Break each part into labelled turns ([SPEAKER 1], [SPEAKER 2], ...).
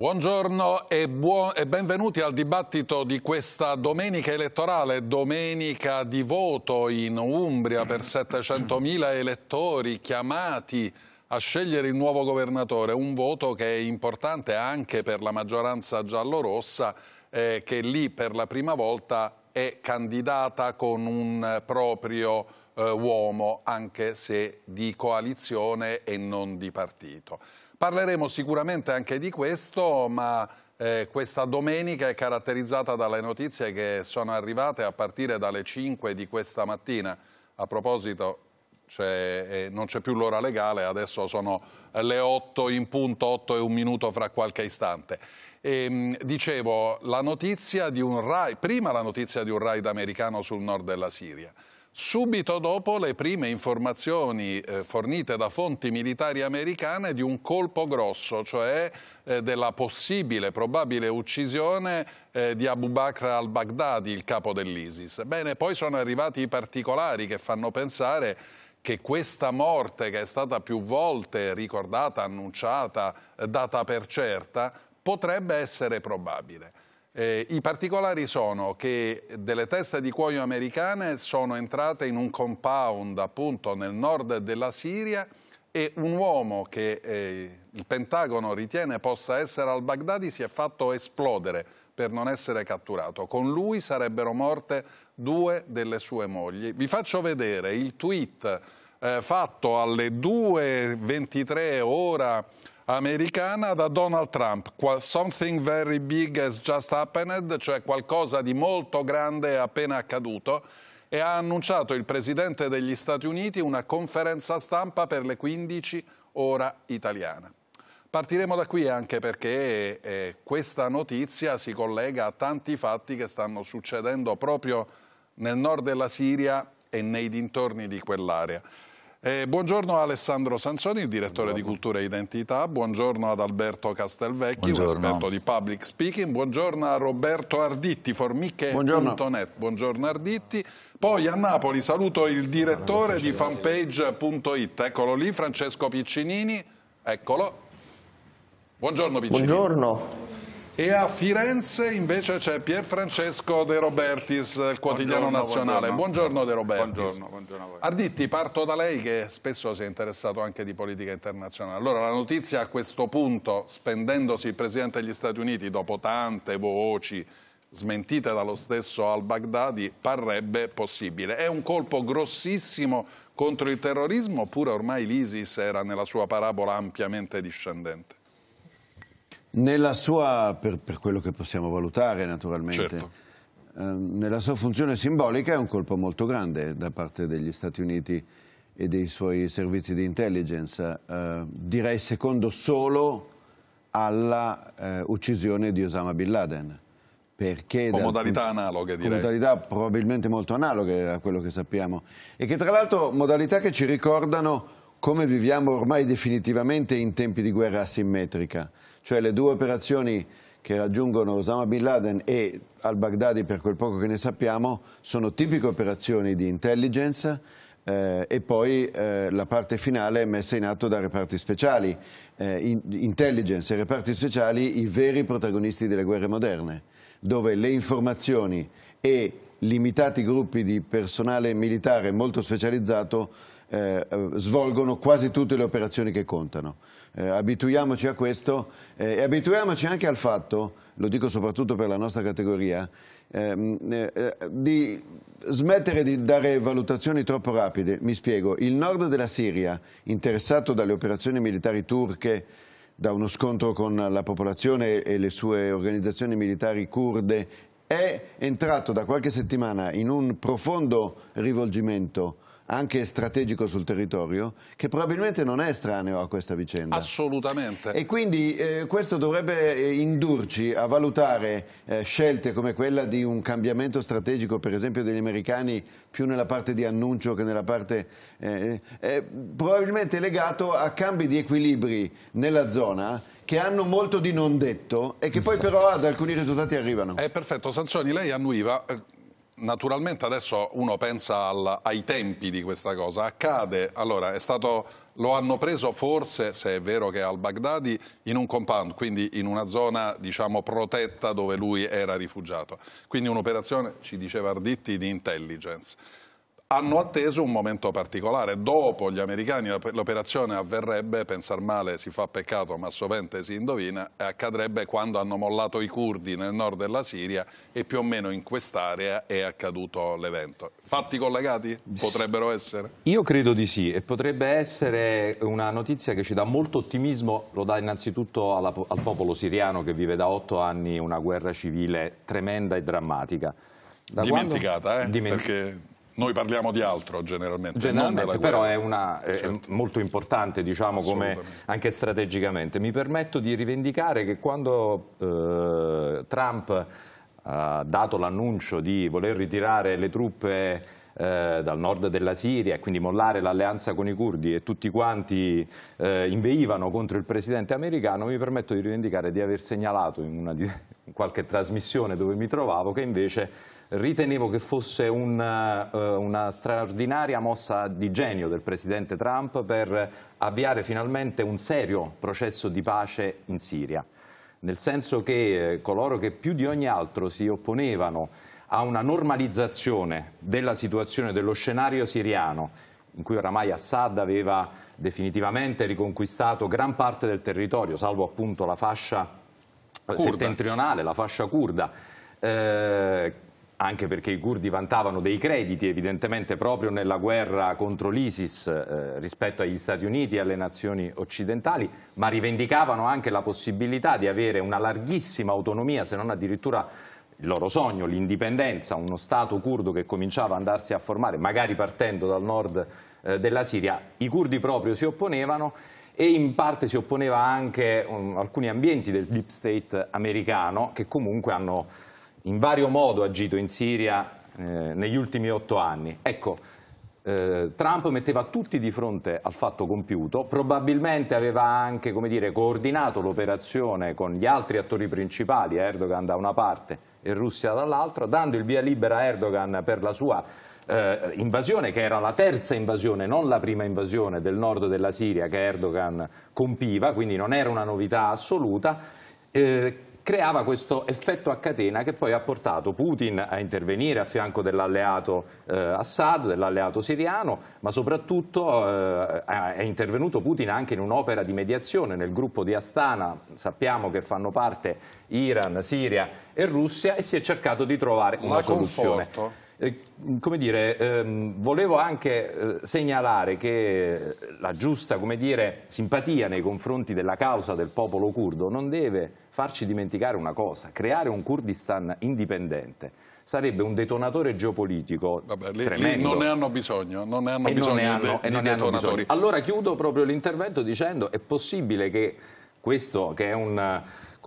[SPEAKER 1] Buongiorno e, buon, e, benvenuti al dibattito di questa domenica elettorale, domenica di voto in Umbria per 700.000 elettori chiamati a scegliere il nuovo governatore, un voto che è importante anche per la maggioranza giallorossa eh, che lì per la prima volta è candidata con un proprio eh, uomo, anche se di coalizione e non di partito. Parleremo sicuramente anche di questo, ma eh, questa domenica è caratterizzata dalle notizie che sono arrivate a partire dalle 5 di questa mattina. A proposito, eh, non c'è più l'ora legale, adesso sono eh, le 8 in punto, 8 e un minuto fra qualche istante. E, ehm, dicevo, la notizia di un raid, prima la notizia di un raid americano sul nord della Siria subito dopo le prime informazioni eh, fornite da fonti militari americane di un colpo grosso, cioè eh, della possibile, probabile uccisione eh, di Abu Bakr al-Baghdadi, il capo dell'ISIS. Bene, poi sono arrivati i particolari che fanno pensare che questa morte, che è stata più volte ricordata, annunciata, eh, data per certa, potrebbe essere probabile. Eh, I particolari sono che delle teste di cuoio americane sono entrate in un compound appunto nel nord della Siria e un uomo che eh, il Pentagono ritiene possa essere al Baghdadi si è fatto esplodere per non essere catturato. Con lui sarebbero morte due delle sue mogli. Vi faccio vedere il tweet eh, fatto alle 2.23 ora americana da Donald Trump, Something Very Big Has Just Happened, cioè qualcosa di molto grande è appena accaduto, e ha annunciato il Presidente degli Stati Uniti una conferenza stampa per le 15 ora italiana. Partiremo da qui anche perché eh, questa notizia si collega a tanti fatti che stanno succedendo proprio nel nord della Siria e nei dintorni di quell'area. Eh, buongiorno a Alessandro Sansoni, il direttore buongiorno. di Cultura e Identità, buongiorno ad Alberto Castelvecchi, buongiorno. esperto di Public Speaking, buongiorno a Roberto Arditti, formiche.net, buongiorno. buongiorno Arditti. Poi a Napoli saluto il direttore di fanpage.it, eccolo lì, Francesco Piccinini, eccolo. Buongiorno Piccinini. Buongiorno. E a Firenze invece c'è Pierfrancesco De Robertis, il quotidiano buongiorno, nazionale. Buongiorno, buongiorno De Robertis. Buongiorno, buongiorno a voi. Arditti, parto da lei che spesso si è interessato anche di politica internazionale. Allora, la notizia a questo punto, spendendosi il Presidente degli Stati Uniti dopo tante voci smentite dallo stesso al-Baghdadi, parrebbe possibile. È un colpo grossissimo contro il terrorismo oppure ormai l'ISIS era nella sua parabola ampiamente discendente?
[SPEAKER 2] Nella sua, per, per, quello che possiamo valutare naturalmente, certo. eh, nella sua funzione simbolica è un colpo molto grande da parte degli Stati Uniti e dei suoi servizi di intelligence, eh, direi secondo solo alla eh, uccisione di Osama Bin Laden. Perché con da, modalità analoghe direi. Con modalità probabilmente molto analoghe a quello che sappiamo e che tra l'altro modalità che ci ricordano come viviamo ormai definitivamente in tempi di guerra asimmetrica cioè le due operazioni che raggiungono Osama Bin Laden e al-Baghdadi, per quel poco che ne sappiamo, sono tipiche operazioni di intelligence eh, e poi eh, la parte finale è messa in atto da reparti speciali. Eh, intelligence e reparti speciali, i veri protagonisti delle guerre moderne, dove le informazioni e limitati gruppi di personale militare molto specializzato eh, svolgono quasi tutte le operazioni che contano eh, abituiamoci a questo eh, e abituiamoci anche al fatto, lo dico soprattutto per la nostra categoria, ehm, eh, eh, di smettere di dare valutazioni troppo rapide. Mi spiego, il nord della Siria, interessato dalle operazioni militari turche, da uno scontro con la popolazione e le sue organizzazioni militari kurde, è entrato da qualche settimana in un profondo rivolgimento anche strategico sul territorio, che probabilmente non è estraneo a questa vicenda.
[SPEAKER 1] Assolutamente. E
[SPEAKER 2] quindi eh, questo dovrebbe eh, indurci a valutare eh, scelte come quella di un cambiamento strategico, per esempio degli americani, più nella parte di annuncio che nella parte... Eh, eh, eh probabilmente legato a cambi di equilibri nella zona che hanno molto di non detto e che poi esatto. però ad alcuni risultati arrivano. È perfetto, Sanzoni, lei
[SPEAKER 1] annuiva naturalmente adesso uno pensa al, ai tempi di questa cosa, accade, allora è stato lo hanno preso forse, se è vero che è al Baghdadi, in un compound, quindi in una zona diciamo, protetta dove lui era rifugiato. Quindi un'operazione, ci diceva Arditti, di intelligence hanno atteso un momento particolare. Dopo gli americani l'operazione avverrebbe, pensar male si fa peccato ma sovente si indovina, e accadrebbe quando hanno mollato i curdi nel nord della Siria e più o meno in quest'area è accaduto l'evento. Fatti collegati potrebbero essere? Io
[SPEAKER 3] credo di sì e potrebbe essere una notizia che ci dà molto ottimismo, lo dà innanzitutto alla, al popolo siriano che vive da otto anni una guerra civile tremenda e drammatica. Da dimenticata, quando... eh? Dimenticata. perché noi parliamo di altro generalmente. Generalmente però è, una, è certo. molto importante diciamo, come, anche strategicamente. Mi permetto di rivendicare che quando eh, Trump ha dato l'annuncio di voler ritirare le truppe eh, dal nord della Siria e quindi mollare l'alleanza con i curdi e tutti quanti eh, inveivano contro il presidente americano, mi permetto di rivendicare di aver segnalato in, una, in qualche trasmissione dove mi trovavo che invece ritenevo che fosse una, eh, una, straordinaria mossa di genio del presidente Trump per avviare finalmente un serio processo di pace in Siria, nel senso che eh, coloro che più di ogni altro si opponevano a una normalizzazione della situazione, dello scenario siriano, in cui oramai Assad aveva definitivamente riconquistato gran parte del territorio, salvo appunto la fascia curda. settentrionale, la fascia curda, eh, anche perché i curdi vantavano dei crediti evidentemente proprio nella guerra contro l'ISIS eh, rispetto agli Stati Uniti e alle nazioni occidentali, ma rivendicavano anche la possibilità di avere una larghissima autonomia, se non addirittura il loro sogno, l'indipendenza, uno Stato curdo che cominciava ad andarsi a formare, magari partendo dal nord eh, della Siria. I curdi proprio si opponevano e in parte si opponeva anche um, alcuni ambienti del deep state americano che comunque hanno in vario modo agito in Siria eh, negli ultimi otto anni. Ecco, eh, Trump metteva tutti di fronte al fatto compiuto, probabilmente aveva anche dire, coordinato l'operazione con gli altri attori principali, Erdogan da una parte e Russia dall'altra, dando il via libera a Erdogan per la sua eh, invasione, che era la terza invasione, non la prima invasione del nord della Siria che Erdogan compiva, quindi non era una novità assoluta. Eh, creava questo effetto a catena che poi ha portato Putin a intervenire a fianco dell'alleato eh, Assad, dell'alleato siriano, ma soprattutto eh, è intervenuto Putin anche in un'opera di mediazione nel gruppo di Astana, sappiamo che fanno parte Iran, Siria e Russia e si è cercato di trovare una, una soluzione. Conforto. Eh, come dire, ehm, volevo anche eh, segnalare che la giusta come dire, simpatia nei confronti della causa del popolo curdo non deve farci dimenticare una cosa, creare un Kurdistan indipendente sarebbe un detonatore geopolitico Vabbè, lì, tremendo. Lì non ne
[SPEAKER 1] hanno bisogno, non ne hanno e bisogno non ne hanno, de, e non ne hanno bisogno. Allora
[SPEAKER 3] chiudo proprio l'intervento dicendo è possibile che questo, che è un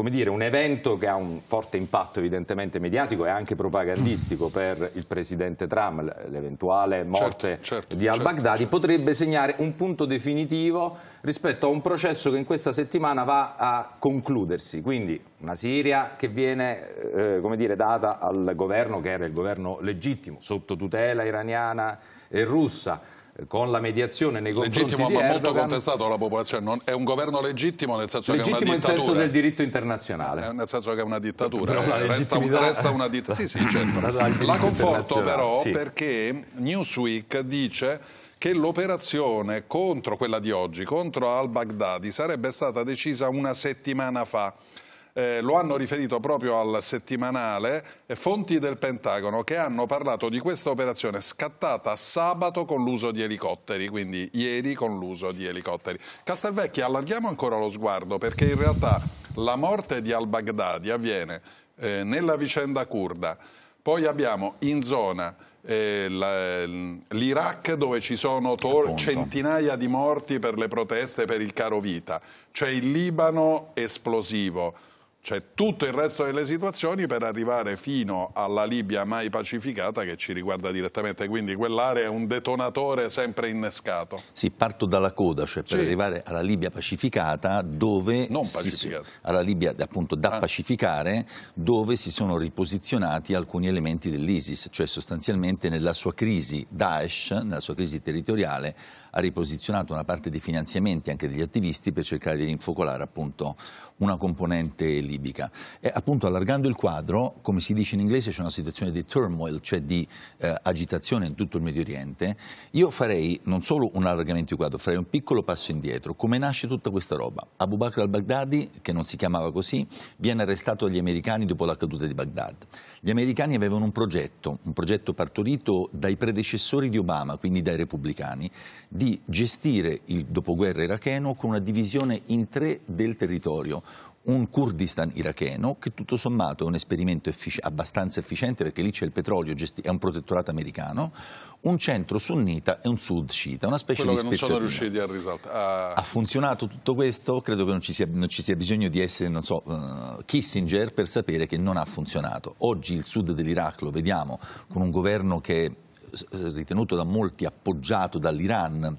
[SPEAKER 3] come dire, un evento che ha un forte impatto evidentemente mediatico e anche propagandistico per il presidente Trump, l'eventuale certo, morte certo, certo, di al-Baghdadi, certo, certo, potrebbe segnare un punto definitivo rispetto a un processo che in questa settimana va a concludersi. Quindi una Siria che viene eh, dire, data al governo, che era il governo legittimo, sotto tutela iraniana e russa, con la
[SPEAKER 1] mediazione nei confronti legittimo, di Erdogan. Legittimo ma molto contestato dalla popolazione, non, è un governo legittimo nel senso legittimo che è una dittatura. Legittimo nel senso del diritto internazionale. Eh, nel senso che è una dittatura, però eh, resta, resta, una dittatura. Sì, sì, certo. La conforto però sì. perché Newsweek dice che l'operazione contro quella di oggi, contro al-Baghdadi, sarebbe stata decisa una settimana fa eh, lo hanno riferito proprio al settimanale eh, fonti del Pentagono che hanno parlato di questa operazione scattata sabato con l'uso di elicotteri, quindi ieri con l'uso di elicotteri. Castelvecchi, allarghiamo ancora lo sguardo perché in realtà la morte di al-Baghdadi avviene eh, nella vicenda kurda, poi abbiamo in zona eh, l'Iraq dove ci sono centinaia di morti per le proteste per il caro vita, c'è il Libano esplosivo, c'è tutto il resto delle situazioni per arrivare fino alla Libia mai pacificata che ci riguarda direttamente, quindi quell'area è un detonatore sempre innescato.
[SPEAKER 4] Sì, parto dalla coda, cioè per sì. arrivare alla Libia pacificata dove... Non pacificata. Si, alla Libia appunto da ah. pacificare dove si sono riposizionati alcuni elementi dell'ISIS, cioè sostanzialmente nella sua crisi Daesh, nella sua crisi territoriale, ha riposizionato una parte dei finanziamenti anche degli attivisti per cercare di rinfocolare appunto una componente libica. E appunto allargando il quadro, come si dice in inglese, c'è una situazione di turmoil, cioè di eh, agitazione in tutto il Medio Oriente. Io farei non solo un allargamento di quadro, farei un piccolo passo indietro. Come nasce tutta questa roba? Abu Bakr al-Baghdadi, che non si chiamava così, viene arrestato dagli americani dopo la caduta di Baghdad. Gli americani avevano un progetto, un progetto partorito dai predecessori di Obama, quindi dai repubblicani, di gestire il dopoguerra iracheno con una divisione in tre del territorio, un Kurdistan iracheno che tutto sommato è un esperimento effic abbastanza efficiente perché lì c'è il petrolio, è un protettorato americano, un centro sunnita e un sud sciita, una specie Quello di spezzatina. Quello che non
[SPEAKER 1] sono riusciti a risaltare. Uh... Ha
[SPEAKER 4] funzionato tutto questo? Credo che non ci sia, non ci sia bisogno di essere, so, uh, Kissinger per sapere che non ha funzionato. Oggi il sud dell'Iraq lo vediamo con un governo che è eh, ritenuto da molti appoggiato dall'Iran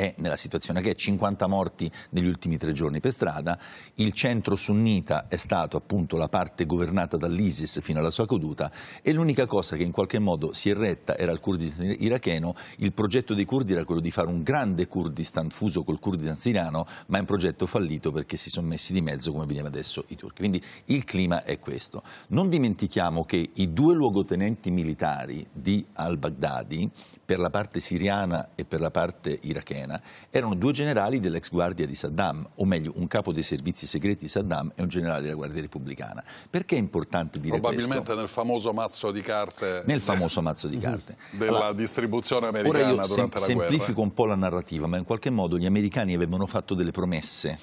[SPEAKER 4] è nella situazione che è 50 morti negli ultimi tre giorni per strada, il centro sunnita è stato appunto la parte governata dall'ISIS fino alla sua caduta e l'unica cosa che in qualche modo si è retta era il Kurdistan iracheno, il progetto dei kurdi era quello di fare un grande Kurdistan fuso col Kurdistan siriano, ma è un progetto fallito perché si sono messi di mezzo, come vediamo adesso, i turchi. Quindi il clima è questo. Non dimentichiamo che i due luogotenenti militari di al-Baghdadi, per la parte siriana e per la parte irachena, erano due generali dell'ex guardia di Saddam, o meglio un capo dei servizi segreti di Saddam e un generale della guardia repubblicana. Perché è importante dire Probabilmente
[SPEAKER 1] questo? Probabilmente nel famoso mazzo di carte.
[SPEAKER 4] Nel famoso mazzo di carte.
[SPEAKER 1] della allora, distribuzione americana ora io durante sem- la guerra. semplifico un
[SPEAKER 4] po' la narrativa, ma in qualche modo gli americani avevano fatto delle promesse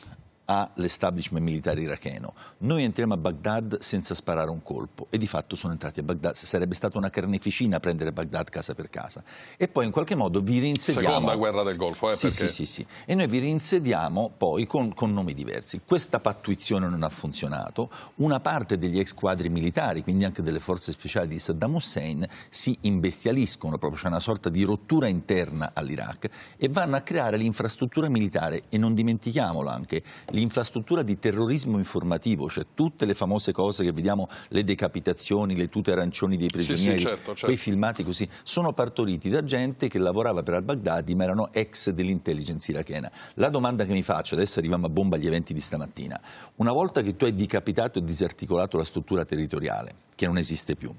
[SPEAKER 4] all'establishment militare iracheno. Noi entriamo a Baghdad senza sparare un colpo e di fatto sono entrati a Baghdad. Sarebbe stata una carneficina prendere Baghdad casa per casa. E poi in qualche modo vi rinsediamo. Seconda guerra
[SPEAKER 1] del Golfo, eh? Sì, perché... sì, sì,
[SPEAKER 4] sì. E noi vi rinsediamo poi con, con nomi diversi. Questa pattuizione non ha funzionato. Una parte degli ex quadri militari, quindi anche delle forze speciali di Saddam Hussein, si imbestialiscono proprio. C'è una sorta di rottura interna all'Iraq e vanno a creare l'infrastruttura militare. E non dimentichiamolo anche, l'infrastruttura di terrorismo informativo, cioè tutte le famose cose che vediamo, le decapitazioni, le tute arancioni dei prigionieri, sì, sì, certo, certo. quei filmati così, sono partoriti da gente che lavorava per al-Baghdadi ma erano ex dell'intelligence irachena. La domanda che mi faccio, adesso arriviamo a bomba agli eventi di stamattina, una volta che tu hai decapitato e disarticolato la struttura territoriale, che non esiste più,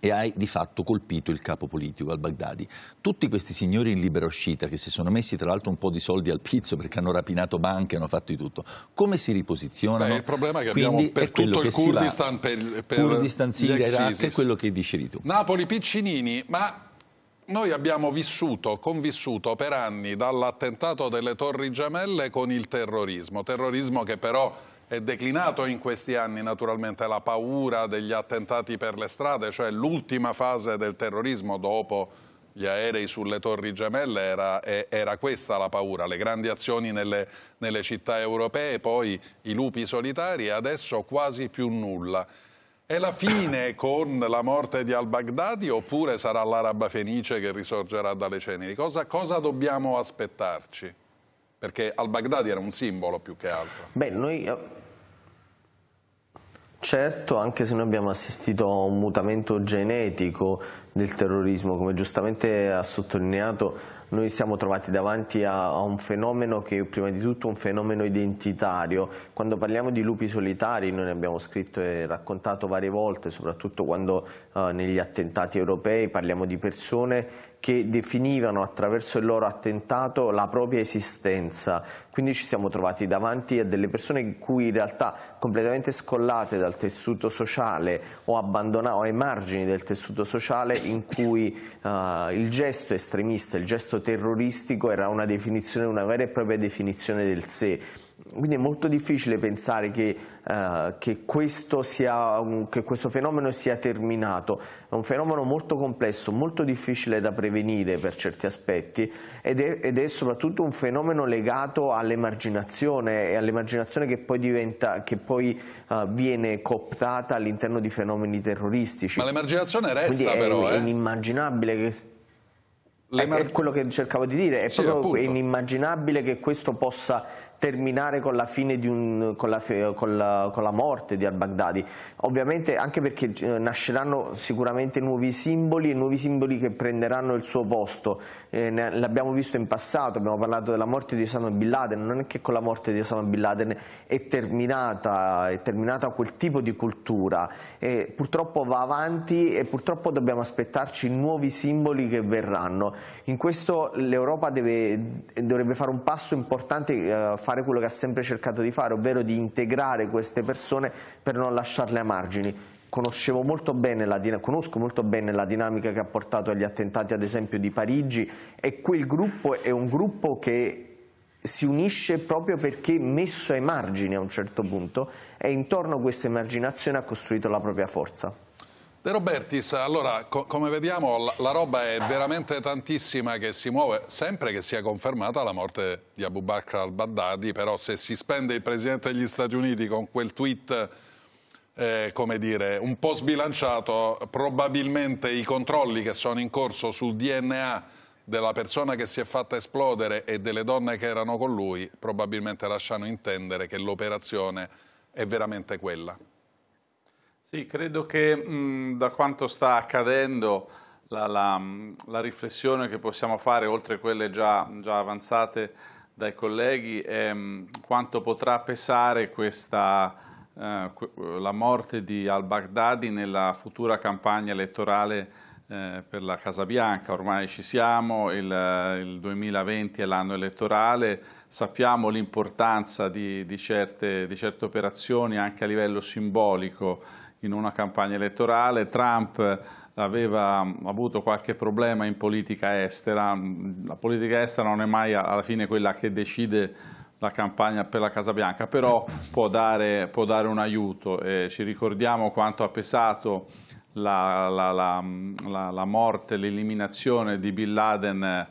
[SPEAKER 4] e hai di fatto colpito il capo politico al-Baghdadi. Tutti questi signori in libera uscita che si sono messi tra l'altro un po' di soldi al pizzo perché hanno rapinato banche, hanno fatto di tutto, come si riposizionano? Beh, il problema è che Quindi abbiamo per tutto il Kurdistan,
[SPEAKER 1] per, per Kurdistan, Siria, Iraq, è quello che dicevi tu. Napoli Piccinini, ma noi abbiamo vissuto, convissuto per anni dall'attentato delle Torri Gemelle con il terrorismo, terrorismo che però è declinato in questi anni naturalmente la paura degli attentati per le strade, cioè l'ultima fase del terrorismo dopo gli aerei sulle torri gemelle era, era questa la paura, le grandi azioni nelle, nelle città europee, poi i lupi solitari e adesso quasi più nulla. È la fine con la morte di al-Baghdadi oppure sarà l'araba fenice che risorgerà dalle ceneri? Cosa, cosa dobbiamo aspettarci? Perché al-Baghdadi era un simbolo più che altro. Beh, noi... Eh,
[SPEAKER 5] certo, anche se noi abbiamo assistito a un mutamento genetico del terrorismo, come giustamente ha sottolineato, noi siamo trovati davanti a, a, un fenomeno che è prima di tutto un fenomeno identitario. Quando parliamo di lupi solitari, noi ne abbiamo scritto e raccontato varie volte, soprattutto quando eh, negli attentati europei parliamo di persone che definivano attraverso il loro attentato la propria esistenza. Quindi ci siamo trovati davanti a delle persone in cui in realtà completamente scollate dal tessuto sociale o abbandonate o ai margini del tessuto sociale in cui uh, il gesto estremista, il gesto terroristico era una definizione, una vera e propria definizione del sé quindi è molto difficile pensare che, eh, che, questo sia, che, questo fenomeno sia terminato, è un fenomeno molto complesso, molto difficile da prevenire per certi aspetti ed è, ed è soprattutto un fenomeno legato all'emarginazione e all'emarginazione che poi, diventa, che poi eh, viene cooptata all'interno di fenomeni terroristici. Ma
[SPEAKER 1] l'emarginazione resta Quindi è, però, eh? è
[SPEAKER 5] inimmaginabile che... È, è quello che cercavo di dire, è sì, proprio appunto. inimmaginabile che questo possa terminare con la, un, con, la, con, la, con la morte di al-Baghdadi, ovviamente anche perché eh, nasceranno sicuramente nuovi simboli e nuovi simboli che prenderanno il suo posto, eh, l'abbiamo visto in passato, abbiamo parlato della morte di Osama Bin Laden, non è che con la morte di Osama Bin Laden è terminata, è terminata quel tipo di cultura, eh, purtroppo va avanti e purtroppo dobbiamo aspettarci nuovi simboli che verranno, in questo l'Europa dovrebbe fare un passo importante eh, fare quello che ha sempre cercato di fare, ovvero di integrare queste persone per non lasciarle a margini. Conoscevo molto bene la, conosco molto bene la dinamica che ha portato agli attentati ad esempio di Parigi e quel gruppo è un gruppo che si unisce proprio perché messo ai margini a un certo punto e intorno a questa emarginazione ha costruito la propria forza.
[SPEAKER 1] De Robertis, allora co come vediamo la, la, roba è veramente tantissima che si muove, sempre che sia confermata la morte di Abu Bakr al-Baghdadi, però se si spende il Presidente degli Stati Uniti con quel tweet eh, come dire, un po' sbilanciato, probabilmente i controlli che sono in corso sul DNA della persona che si è fatta esplodere e delle donne che erano con lui probabilmente lasciano intendere che l'operazione è veramente quella.
[SPEAKER 6] Sì, credo che mh, da quanto sta accadendo la, la, la, riflessione che possiamo fare, oltre a quelle già, già avanzate dai colleghi, è mh, quanto potrà pesare questa, eh, la morte di al-Baghdadi nella futura campagna elettorale eh, per la Casa Bianca. Ormai ci siamo, il, il 2020 è l'anno elettorale, sappiamo l'importanza di, di, di certe operazioni anche a livello simbolico in una campagna elettorale, Trump aveva avuto qualche problema in politica estera, la politica estera non è mai alla fine quella che decide la campagna per la Casa Bianca, però può dare, può dare un aiuto, eh, ci ricordiamo quanto ha pesato la, la, la, la morte, l'eliminazione di Bin Laden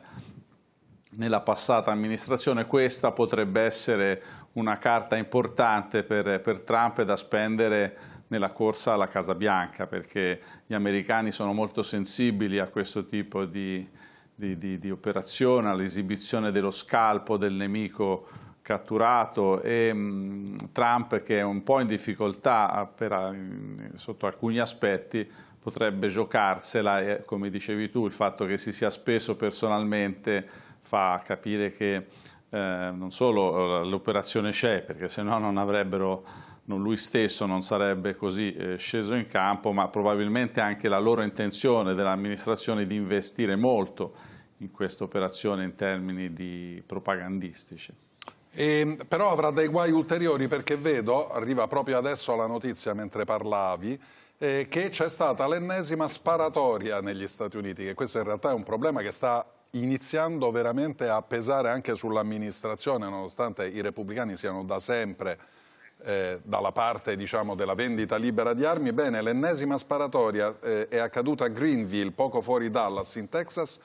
[SPEAKER 6] nella passata amministrazione, questa potrebbe essere una carta importante per, per Trump da spendere nella corsa alla Casa Bianca, perché gli americani sono molto sensibili a questo tipo di, di, di, di operazione, all'esibizione dello scalpo del nemico catturato e mh, mm, Trump, che è un po' in difficoltà per, sotto alcuni aspetti, potrebbe giocarsela e, come dicevi tu, il fatto che si sia speso personalmente fa capire che eh, non solo eh, l'operazione c'è, perché se no non avrebbero non lui stesso non sarebbe così eh, sceso in campo, ma probabilmente anche la loro intenzione dell'amministrazione di investire molto in questa operazione in termini
[SPEAKER 1] di propagandistici. E, ehm, però avrà dei guai ulteriori perché vedo, arriva proprio adesso la notizia mentre parlavi, eh, che c'è stata l'ennesima sparatoria negli Stati Uniti, che questo in realtà è un problema che sta iniziando veramente a pesare anche sull'amministrazione, nonostante i repubblicani siano da sempre eh, dalla parte diciamo, della vendita libera di armi, bene, l'ennesima sparatoria eh, è accaduta a Greenville, poco fuori Dallas, in Texas,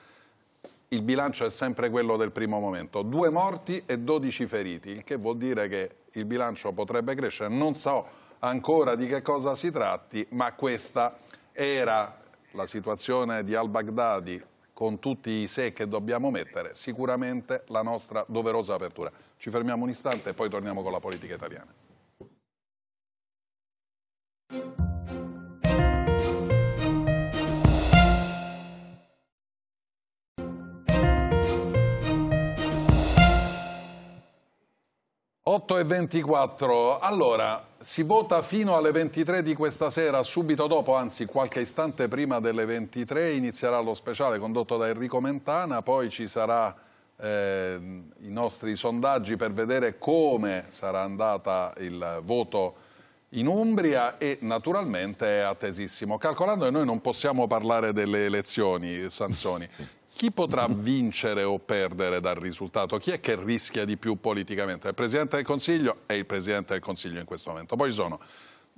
[SPEAKER 1] il bilancio è sempre quello del primo momento. Due morti e 12 feriti, il che vuol dire che il bilancio potrebbe crescere. Non so ancora di che cosa si tratti, ma questa era la situazione di al-Baghdadi con tutti i sé che dobbiamo mettere, sicuramente la nostra doverosa apertura. Ci fermiamo un istante e poi torniamo con la politica italiana. 8 e 24. Allora, si vota fino alle 23 di questa sera, subito dopo, anzi qualche istante prima delle 23, inizierà lo speciale condotto da Enrico Mentana, poi ci saranno eh, i nostri sondaggi per vedere come sarà andata il voto in Umbria e naturalmente è attesissimo. Calcolando che noi non possiamo parlare delle elezioni, Sansoni, chi potrà vincere o perdere dal risultato? Chi è che rischia di più politicamente? Il Presidente del Consiglio e il Presidente del Consiglio in questo momento. Poi ci sono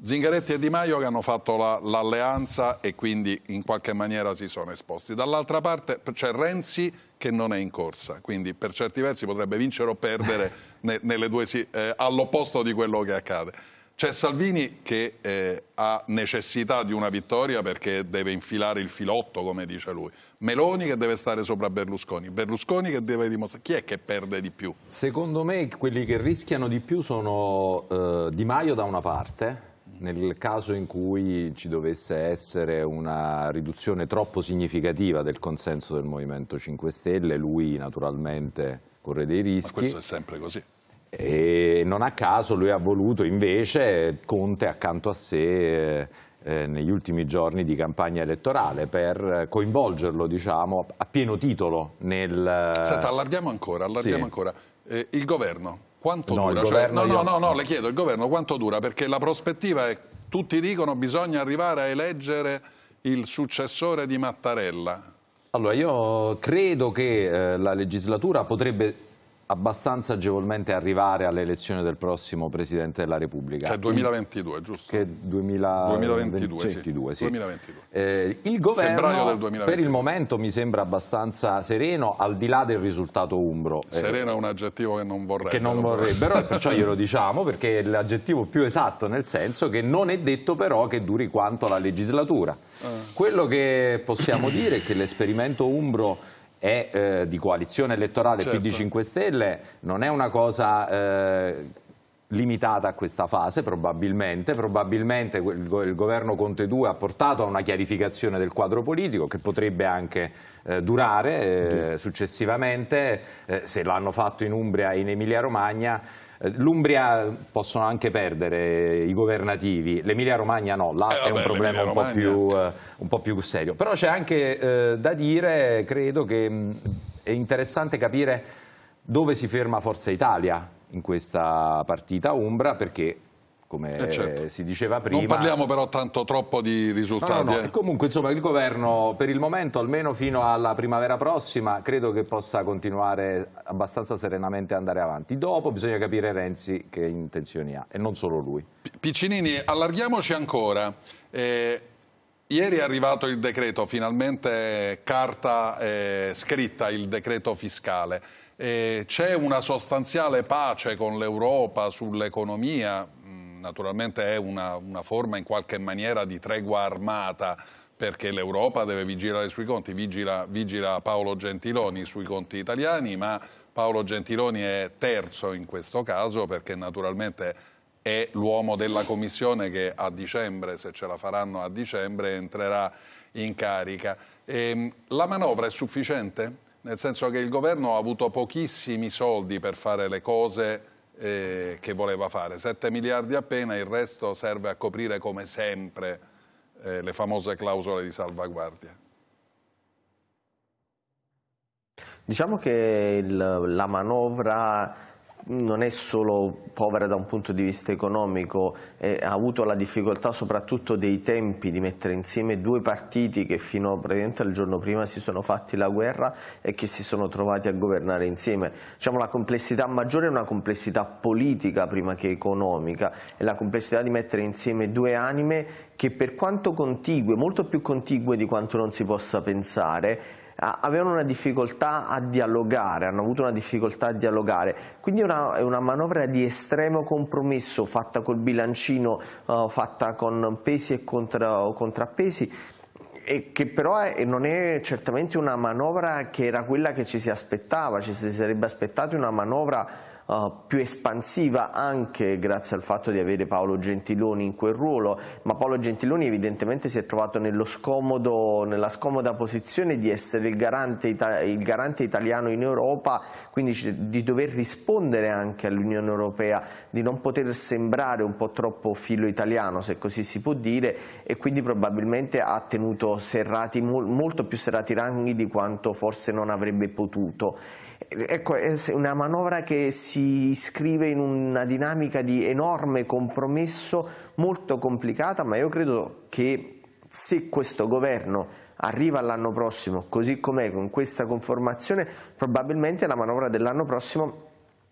[SPEAKER 1] Zingaretti e Di Maio che hanno fatto l'alleanza e quindi in qualche maniera si sono esposti. Dall'altra parte c'è Renzi che non è in corsa, quindi per certi versi potrebbe vincere o perdere ne, eh, all'opposto di quello che accade. C'è Salvini che eh, ha necessità di una vittoria perché deve infilare il filotto, come dice lui. Meloni che deve stare sopra Berlusconi. Berlusconi che deve dimostrare chi è che perde di più.
[SPEAKER 3] Secondo me quelli che rischiano di più sono eh, Di Maio da una parte, nel caso in cui ci dovesse essere una riduzione troppo significativa del consenso del Movimento 5 Stelle, lui naturalmente corre dei rischi. Ma questo è sempre così. E non a caso lui ha voluto invece Conte accanto a sé eh, eh, negli ultimi giorni di campagna elettorale per coinvolgerlo diciamo, a pieno titolo nel... Senta, allarghiamo
[SPEAKER 1] ancora, allarghiamo sì. ancora. Eh, il governo, quanto no, dura? Cioè, no, no, no, no, le chiedo, il governo quanto dura? Perché la prospettiva è, tutti dicono bisogna arrivare a eleggere il successore di Mattarella.
[SPEAKER 3] Allora, io credo che eh, la legislatura potrebbe abbastanza agevolmente arrivare alle elezioni del prossimo Presidente della Repubblica. Cioè
[SPEAKER 1] 2022, giusto? Che 2000... 2022, 2022, sì. 2022.
[SPEAKER 3] Eh, il governo per il momento mi sembra abbastanza sereno, al di là del risultato umbro. Eh, sereno
[SPEAKER 1] è un aggettivo che non vorrebbero. Che non vorrebbero, e perciò glielo diciamo,
[SPEAKER 3] perché è l'aggettivo più esatto, nel senso che non è detto però che duri quanto la legislatura. Eh. Quello che possiamo dire è che l'esperimento umbro è eh, di coalizione elettorale certo. PD 5 Stelle, non è una cosa... Eh, limitata a questa fase probabilmente, probabilmente il governo Conte 2 ha portato a una chiarificazione del quadro politico che potrebbe anche eh, durare eh, successivamente, eh, se l'hanno fatto in Umbria e in Emilia Romagna eh, L'Umbria possono anche perdere i governativi, l'Emilia Romagna no, là eh, vabbè, è un problema un po, più, eh, un po, più, serio. Però c'è anche eh, da dire, credo che mh, è interessante capire dove si ferma Forza Italia in questa partita Umbra perché
[SPEAKER 1] come eh certo. si diceva prima. Non parliamo però tanto troppo di risultati. No, no, no. Eh.
[SPEAKER 3] Comunque insomma il governo per il momento, almeno fino alla primavera prossima, credo che possa continuare abbastanza serenamente a andare avanti. Dopo bisogna capire Renzi che intenzioni ha e non solo lui.
[SPEAKER 1] Piccinini, allarghiamoci ancora. Eh... Ieri è arrivato il decreto, finalmente carta eh, scritta, il decreto fiscale. Eh, c'è una sostanziale pace con l'Europa sull'economia? Mm, naturalmente è una, una forma in qualche maniera di tregua armata perché l'Europa deve vigilare sui conti, vigila, vigila, Paolo Gentiloni sui conti italiani, ma Paolo Gentiloni è terzo in questo caso perché naturalmente è l'uomo della Commissione che a dicembre, se ce la faranno a dicembre, entrerà in carica. E, ehm, la manovra è sufficiente? Nel senso che il governo ha avuto pochissimi soldi per fare le cose eh, che voleva fare. 7 miliardi appena, il resto serve a coprire come sempre eh, le famose clausole di salvaguardia.
[SPEAKER 5] Diciamo che il, la manovra non è solo povera da un punto di vista economico, eh, ha avuto la difficoltà soprattutto dei tempi di mettere insieme due partiti che fino al giorno prima si sono fatti la guerra e che si sono trovati a governare insieme. Diciamo, la complessità maggiore è una complessità politica prima che economica, è la complessità di mettere insieme due anime che per quanto contigue, molto più contigue di quanto non si possa pensare, avevano una difficoltà a dialogare, hanno avuto una difficoltà a dialogare, quindi è una, una manovra di estremo compromesso fatta col bilancino, uh, fatta con pesi e contra, contrappesi e che però è, non è certamente una manovra che era quella che ci si aspettava, ci si sarebbe aspettati una manovra eh, più espansiva anche grazie al fatto di avere Paolo Gentiloni in quel ruolo, ma Paolo Gentiloni evidentemente si è trovato scomodo, nella scomoda posizione di essere il garante, il garante italiano in Europa, quindi di dover rispondere anche all'Unione Europea, di non poter sembrare un po' troppo filo italiano, se così si può dire, e quindi probabilmente ha tenuto serrati, molto più serrati ranghi di quanto forse non avrebbe potuto. Ecco, è una manovra che si iscrive in una dinamica di enorme compromesso, molto complicata, ma io credo che se questo governo arriva l'anno prossimo così com'è, con questa conformazione, probabilmente la manovra dell'anno prossimo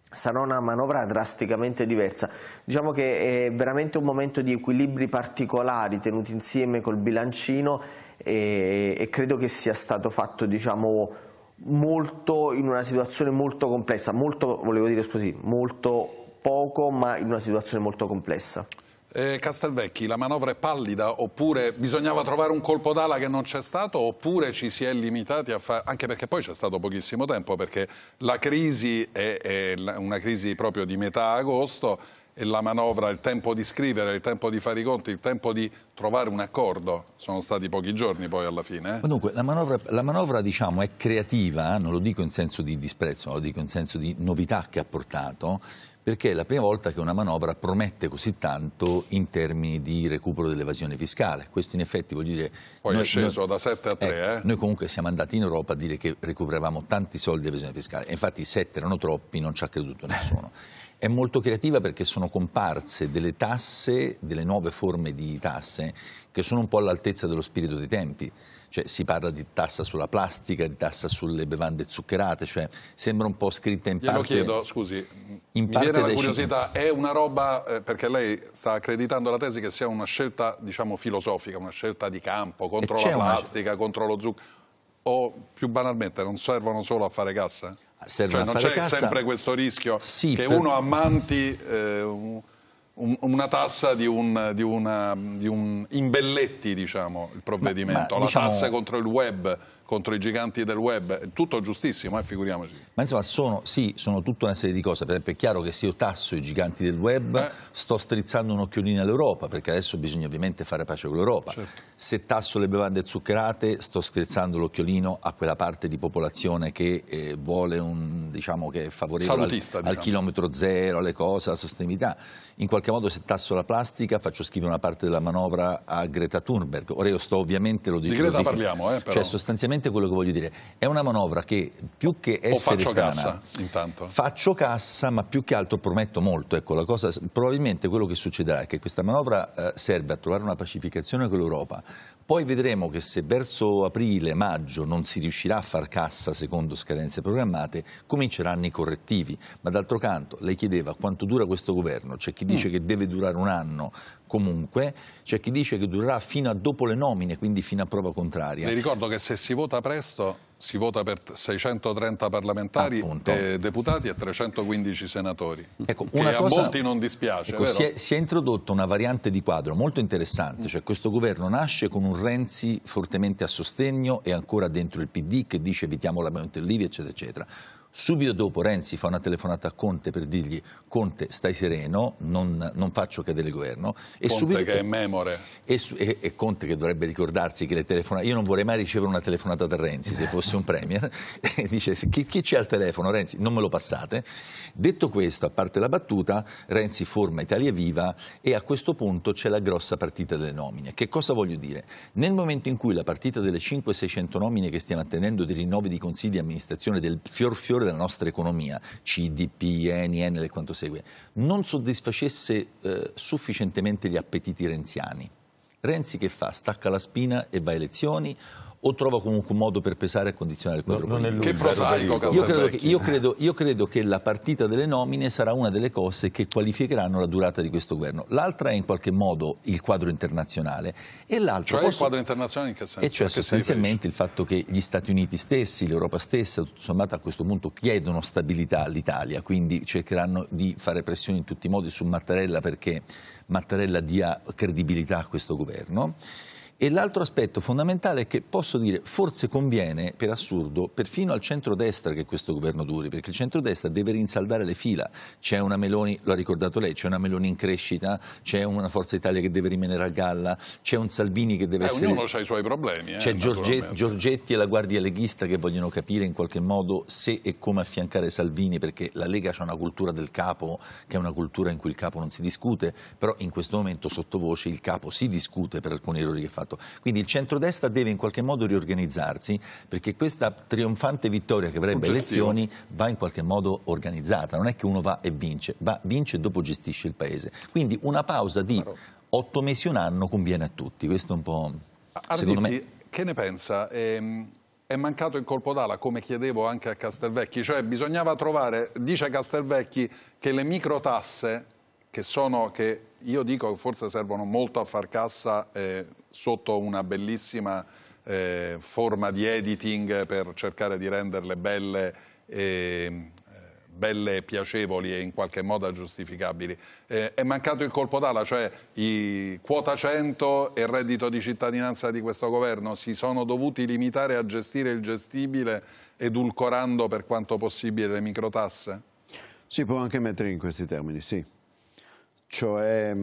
[SPEAKER 5] sarà una manovra drasticamente diversa. Diciamo che è veramente un momento di equilibri particolari tenuti insieme col bilancino e, e credo che sia stato fatto diciamo, molto in una situazione molto complessa, molto, volevo dire così, molto poco ma in una situazione molto complessa.
[SPEAKER 1] Eh, Castelvecchi, la manovra è pallida oppure bisognava trovare un colpo d'ala che non c'è stato oppure ci si è limitati a fare, anche perché poi c'è stato pochissimo tempo perché la crisi è, è una crisi proprio di metà agosto e la manovra, il tempo di scrivere, il tempo di fare i conti, il tempo di trovare un accordo. Sono stati pochi giorni poi alla fine. Eh?
[SPEAKER 4] dunque, la manovra, la manovra diciamo, è creativa, eh? non lo dico in senso di disprezzo, ma lo dico in senso di novità che ha portato, perché è la prima volta che una manovra promette così tanto in termini di recupero dell'evasione fiscale. Questo in effetti vuol dire... Poi noi, è sceso noi, da 7 a 3, eh, ecco, eh. Noi comunque siamo andati in Europa a dire che recuperavamo tanti soldi di evasione fiscale. infatti 7 erano troppi, non ci ha creduto nessuno. È molto creativa perché sono comparse delle tasse, delle nuove forme di tasse, che sono un po' all'altezza dello spirito dei tempi. Cioè, si parla di tassa sulla plastica, di tassa sulle bevande zuccherate, cioè, sembra un po' scritta
[SPEAKER 1] in Glielo parte... lo chiedo, scusi, in mi viene la curiosità, è una roba, eh, perché lei sta accreditando la tesi che sia una scelta, diciamo, filosofica, una scelta di campo, contro la plastica, una... contro lo zucchero, o più banalmente non servono solo a fare cassa? serve cioè, a fare non c'è sempre questo rischio sì, che per... uno ammanti eh, un, una tassa di un, di, una, di un imbelletti diciamo, il provvedimento, ma, ma, la diciamo... tassa contro il web contro i giganti del web, tutto giustissimo, eh, figuriamoci.
[SPEAKER 4] Ma insomma sono, sì, sono tutta una serie di cose, per esempio è chiaro che se io tasso i giganti del web eh. sto strizzando un occhiolino all'Europa, perché adesso bisogna ovviamente fare pace con l'Europa. Certo. Se tasso le bevande zuccherate sto strizzando l'occhiolino a quella parte di popolazione che eh, vuole un, diciamo che è favorevole al, diciamo. al chilometro zero, alle cose, alla sostenibilità. In qualche modo se tasso la plastica faccio scrivere una parte della manovra a Greta Thunberg. Ora io sto ovviamente, lo dico... Di Greta dico, parliamo, eh, però. Cioè sostanzialmente esattamente quello che voglio dire. È una manovra che più che essere o faccio strana, cassa, intanto. faccio cassa, ma più che altro prometto molto. Ecco, cosa, probabilmente quello che succederà è che questa manovra eh, serve a trovare una pacificazione con l'Europa poi vedremo che se verso aprile-maggio non si riuscirà a far cassa secondo scadenze programmate, cominceranno i correttivi. Ma d'altro canto, lei chiedeva quanto dura questo governo. C'è chi dice mm. che deve durare un anno comunque, c'è chi dice che durerà fino a dopo le nomine, quindi fino a prova contraria. Le
[SPEAKER 1] ricordo che se si vota presto si vota per 630 parlamentari e deputati e 315 senatori. Ecco, una cosa, a molti non dispiace. Ecco, si, è,
[SPEAKER 4] si, è, introdotta una variante di quadro molto interessante, cioè questo governo nasce con un Renzi fortemente a sostegno e ancora dentro il PD che dice evitiamo l'aumento dell'IVI, eccetera, eccetera. Subito dopo Renzi fa una telefonata a Conte per dirgli Conte stai sereno, non, non faccio cadere il governo. E Conte subito, che è memore. E, e, e, Conte che dovrebbe ricordarsi che le telefonate... Io non vorrei mai ricevere una telefonata da Renzi se fosse un premier. e dice chi, chi c'è al telefono? Renzi, non me lo passate. Detto questo, a parte la battuta, Renzi forma Italia Viva e a questo punto c'è la grossa partita delle nomine. Che cosa voglio dire? Nel momento in cui la partita delle 5-600 nomine che stiamo attendendo di rinnovi di consigli di amministrazione del fior fior valore della nostra economia, CDP, ENI, Enel e quanto segue, non soddisfacesse eh, sufficientemente gli appetiti renziani. Renzi che fa? Stacca la spina e va a elezioni o trova comunque un modo per pesare e condizionare il quadro no, politico. Che prosaico io credo, che, io, credo, io credo, che, la partita delle nomine sarà una delle cose che qualificheranno la durata di questo governo. L'altra è in qualche modo il quadro internazionale e Cioè posso... il
[SPEAKER 1] quadro internazionale in che senso? E cioè sostanzialmente
[SPEAKER 4] il fatto che gli Stati Uniti stessi, l'Europa stessa, tutto sommato a questo punto chiedono stabilità all'Italia, quindi cercheranno di fare pressione in tutti i modi su Mattarella perché Mattarella dia credibilità a questo governo. E l'altro aspetto fondamentale è che posso dire forse conviene, per assurdo, perfino al centrodestra che questo governo duri, perché il centrodestra deve rinsaldare le fila. C'è una Meloni, lo ha ricordato lei, c'è una Meloni in crescita, c'è una Forza Italia che deve rimanere a galla, c'è un Salvini che deve eh, essere... Ognuno ha
[SPEAKER 1] i suoi problemi. Eh, c'è Giorgetti,
[SPEAKER 4] e la Guardia Leghista che vogliono capire in qualche modo se e come affiancare Salvini, perché la Lega ha una cultura del capo, che è una cultura in cui il capo non si discute, però in questo momento sottovoce il capo si discute per alcuni errori che ha fatto fatto. Quindi il centrodestra deve in qualche modo riorganizzarsi perché questa trionfante vittoria che avrebbe elezioni va in qualche modo organizzata, non è che uno va e vince, va, vince e dopo gestisce il paese. Quindi una pausa di otto mesi un anno conviene a tutti, questo è un po' Arditi, secondo me...
[SPEAKER 1] che ne pensa? Ehm è mancato il colpo d'ala, come chiedevo anche a Castelvecchi, cioè bisognava trovare, dice Castelvecchi, che le microtasse, che sono, che io dico che forse servono molto a far cassa, eh, sotto una bellissima eh, forma di editing per cercare di renderle belle e eh, belle, piacevoli e in qualche modo giustificabili. Eh, è mancato il colpo d'ala, cioè i quota 100 e il reddito di cittadinanza di questo governo si sono dovuti limitare a gestire il gestibile edulcorando per quanto possibile le microtasse?
[SPEAKER 2] Si può anche mettere in questi termini, sì. Cioè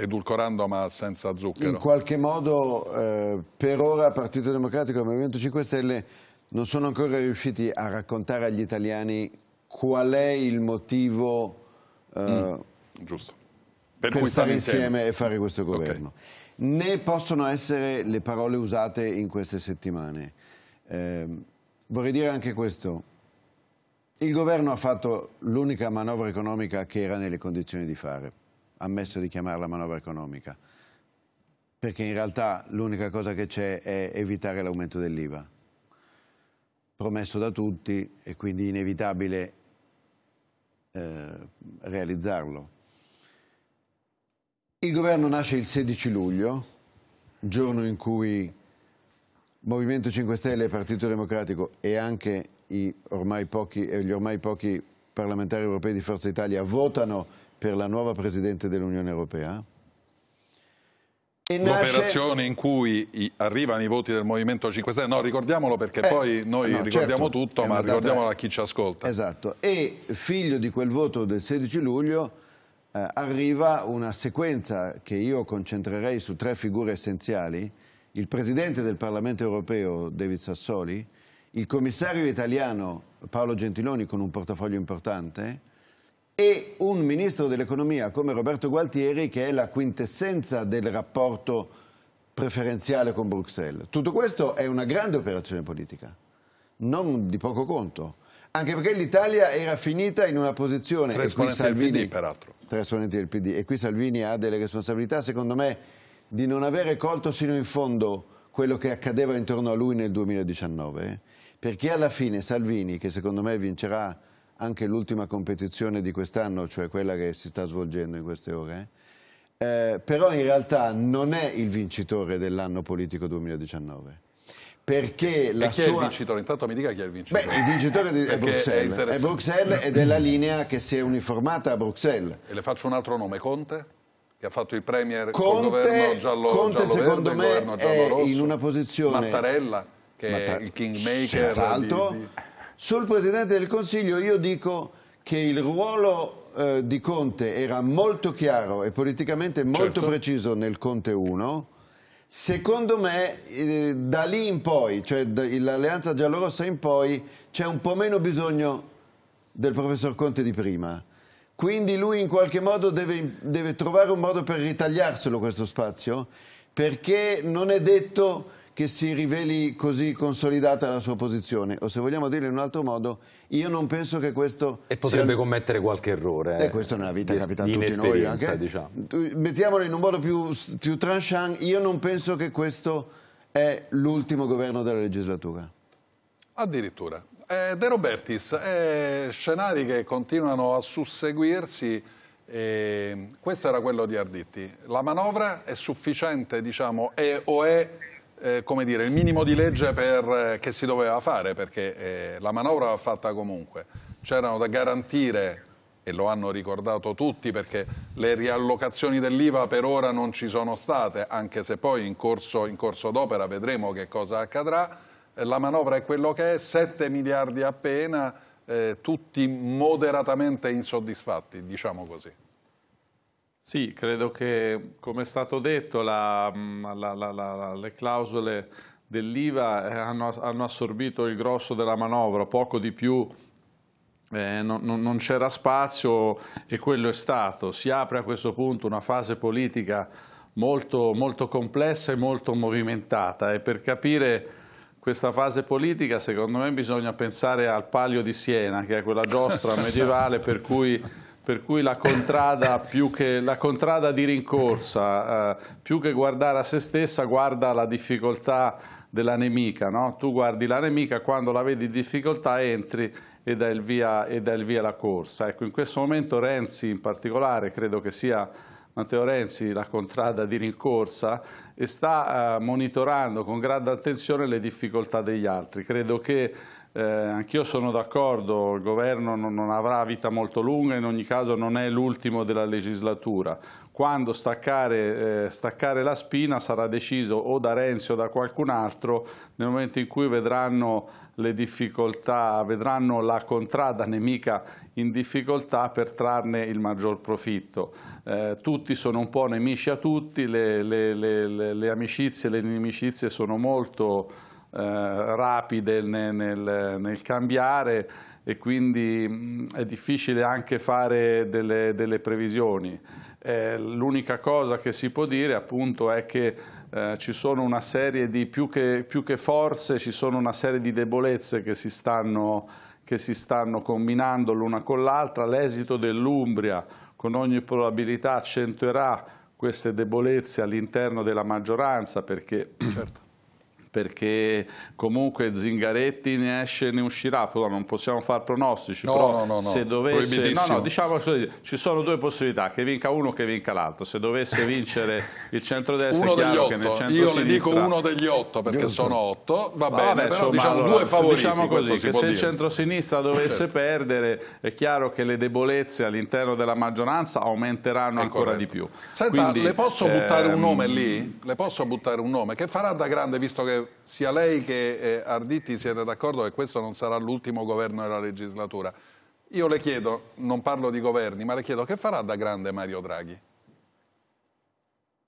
[SPEAKER 1] edulcorando ma senza zucchero. In
[SPEAKER 2] qualche modo eh, per ora Partito Democratico e Movimento 5 Stelle non sono ancora riusciti a raccontare agli italiani qual è il motivo eh, mm, Per, per stare insieme. e fare questo governo. Okay. Né possono essere le parole usate in queste settimane. Eh, vorrei dire anche questo. Il governo ha fatto l'unica manovra economica che era nelle condizioni di fare ammesso di chiamarla manovra economica, perché in realtà l'unica cosa che c'è è evitare l'aumento dell'IVA, promesso da tutti e quindi inevitabile eh, realizzarlo. Il governo nasce il 16 luglio, giorno in cui Movimento 5 Stelle e Partito Democratico e anche ormai pochi, gli ormai pochi parlamentari europei di Forza Italia votano per la nuova Presidente dell'Unione Europea.
[SPEAKER 1] Un'operazione in cui arrivano i voti del Movimento 5 Stelle, no eh, ricordiamolo perché eh, poi noi no, ricordiamo certo, tutto ma data... ricordiamolo a chi ci ascolta.
[SPEAKER 2] Esatto, e figlio di quel voto del 16 luglio eh, arriva una sequenza che io concentrerei su tre figure essenziali, il Presidente del Parlamento Europeo David Sassoli, il commissario italiano Paolo Gentiloni con un portafoglio importante e un ministro dell'economia come Roberto Gualtieri che è la quintessenza del rapporto preferenziale con Bruxelles. Tutto questo è una grande operazione politica, non di poco conto, anche perché l'Italia era finita in una posizione... Tre esponenti Salvini, del PD, peraltro. Tre esponenti del PD. E qui Salvini ha delle responsabilità, secondo me, di non avere colto sino in fondo quello che accadeva intorno a lui nel 2019, perché alla fine Salvini, che secondo me vincerà anche l'ultima competizione di quest'anno, cioè quella che si sta svolgendo in queste ore, eh? Eh, però in realtà non è il vincitore dell'anno politico 2019 perché la e chi sua... è il
[SPEAKER 1] vincitore? Intanto mi dica chi è il vincitore. Beh, il vincitore di... è Bruxelles, è, è Bruxelles ed è la
[SPEAKER 2] linea che si è uniformata a Bruxelles.
[SPEAKER 1] E le faccio un altro nome, Conte? Che ha fatto il premier Conte, col governo giallo Conte giallo secondo verde, me è in una
[SPEAKER 2] posizione... Mattarella,
[SPEAKER 1] che Mattar è il kingmaker Senz'altro. Di, di
[SPEAKER 2] sul Presidente del Consiglio io dico che il ruolo eh, di Conte era molto chiaro e politicamente molto certo. preciso nel Conte 1. Secondo me eh, da lì in poi, cioè dall'alleanza giallorossa in poi, c'è un po' meno bisogno del professor Conte di prima. Quindi lui in qualche modo deve, deve trovare un modo per ritagliarselo questo spazio, perché non è detto che si riveli così consolidata la sua posizione o se vogliamo dirlo in un altro modo io non penso che questo e potrebbe sia...
[SPEAKER 3] commettere qualche errore eh, questo nella vita capita a tutti noi anche, diciamo.
[SPEAKER 2] mettiamolo in un modo più, più tranchant io non penso che questo è l'ultimo governo della legislatura addirittura
[SPEAKER 1] eh, De Robertis eh, scenari che continuano a susseguirsi eh, questo era quello di Arditti la manovra è sufficiente diciamo è, o è eh, come dire, il minimo di legge per, eh, che si doveva fare, perché eh, la manovra va fatta comunque. C'erano da garantire e lo hanno ricordato tutti perché le riallocazioni dell'IVA per ora non ci sono state, anche se poi in corso, corso d'opera vedremo che cosa accadrà. Eh, la manovra è quello che è, 7 miliardi appena, eh, tutti moderatamente insoddisfatti, diciamo così.
[SPEAKER 6] Sì, credo che come è stato detto la, la, la, le clausole dell'IVA eh, hanno, hanno, assorbito il grosso della manovra, poco di più eh, non, non c'era spazio e quello è stato. Si apre a questo punto una fase politica molto, molto complessa e molto movimentata e per capire questa fase politica secondo me bisogna pensare al Palio di Siena, che è quella giostra medievale per cui per cui la contrada, che, la contrada di rincorsa, eh, più che guardare a se stessa, guarda la difficoltà della nemica. No? Tu guardi la nemica, quando la vedi in difficoltà entri e dai il via, e dai il via la corsa. Ecco, in questo momento Renzi in particolare, credo che sia Matteo Renzi la contrada di rincorsa e sta eh, monitorando con grande attenzione le difficoltà degli altri. Credo che eh, Anch'io sono d'accordo, il governo non, non avrà vita molto lunga, in ogni caso non è l'ultimo della legislatura. Quando staccare, eh, staccare, la spina sarà deciso o da Renzi o da qualcun altro nel momento in cui vedranno le difficoltà, vedranno la contrada nemica in difficoltà per trarne il maggior profitto. Eh, tutti sono un po' nemici a tutti, le, le, le, le amicizie e le inimicizie sono molto eh, rapide nel, nel, nel, cambiare e quindi è difficile anche fare delle, delle previsioni. Eh, L'unica cosa che si può dire appunto è che eh, ci sono una serie di, più che, più che, forze, ci sono una serie di debolezze che si stanno, che si stanno combinando l'una con l'altra. L'esito dell'Umbria con ogni probabilità accentuerà queste debolezze all'interno della maggioranza perché... Certo perché comunque Zingaretti ne esce ne uscirà, però non possiamo fare pronostici, no, però no, no, no. se dovesse no, no, diciamo ci sono due possibilità, che vinca uno o che vinca l'altro. Se dovesse vincere il centrodestra uno è chiaro che nel centro Io le dico uno
[SPEAKER 1] degli otto perché Giusto. sono otto,
[SPEAKER 6] va bene, Vabbè, però insomma, diciamo allora, due favoriti. Diciamo così che se dire. il centrosinistra dovesse certo. perdere è chiaro che le debolezze all'interno della maggioranza aumenteranno è ancora corretto. di più. Senta, Quindi, le posso buttare ehm... un nome lì?
[SPEAKER 1] Le posso buttare un nome che farà da grande visto che sia lei che eh, Arditi siete d'accordo che questo non sarà l'ultimo governo della legislatura. Io le chiedo, non parlo di governi, ma le chiedo che farà da grande Mario Draghi?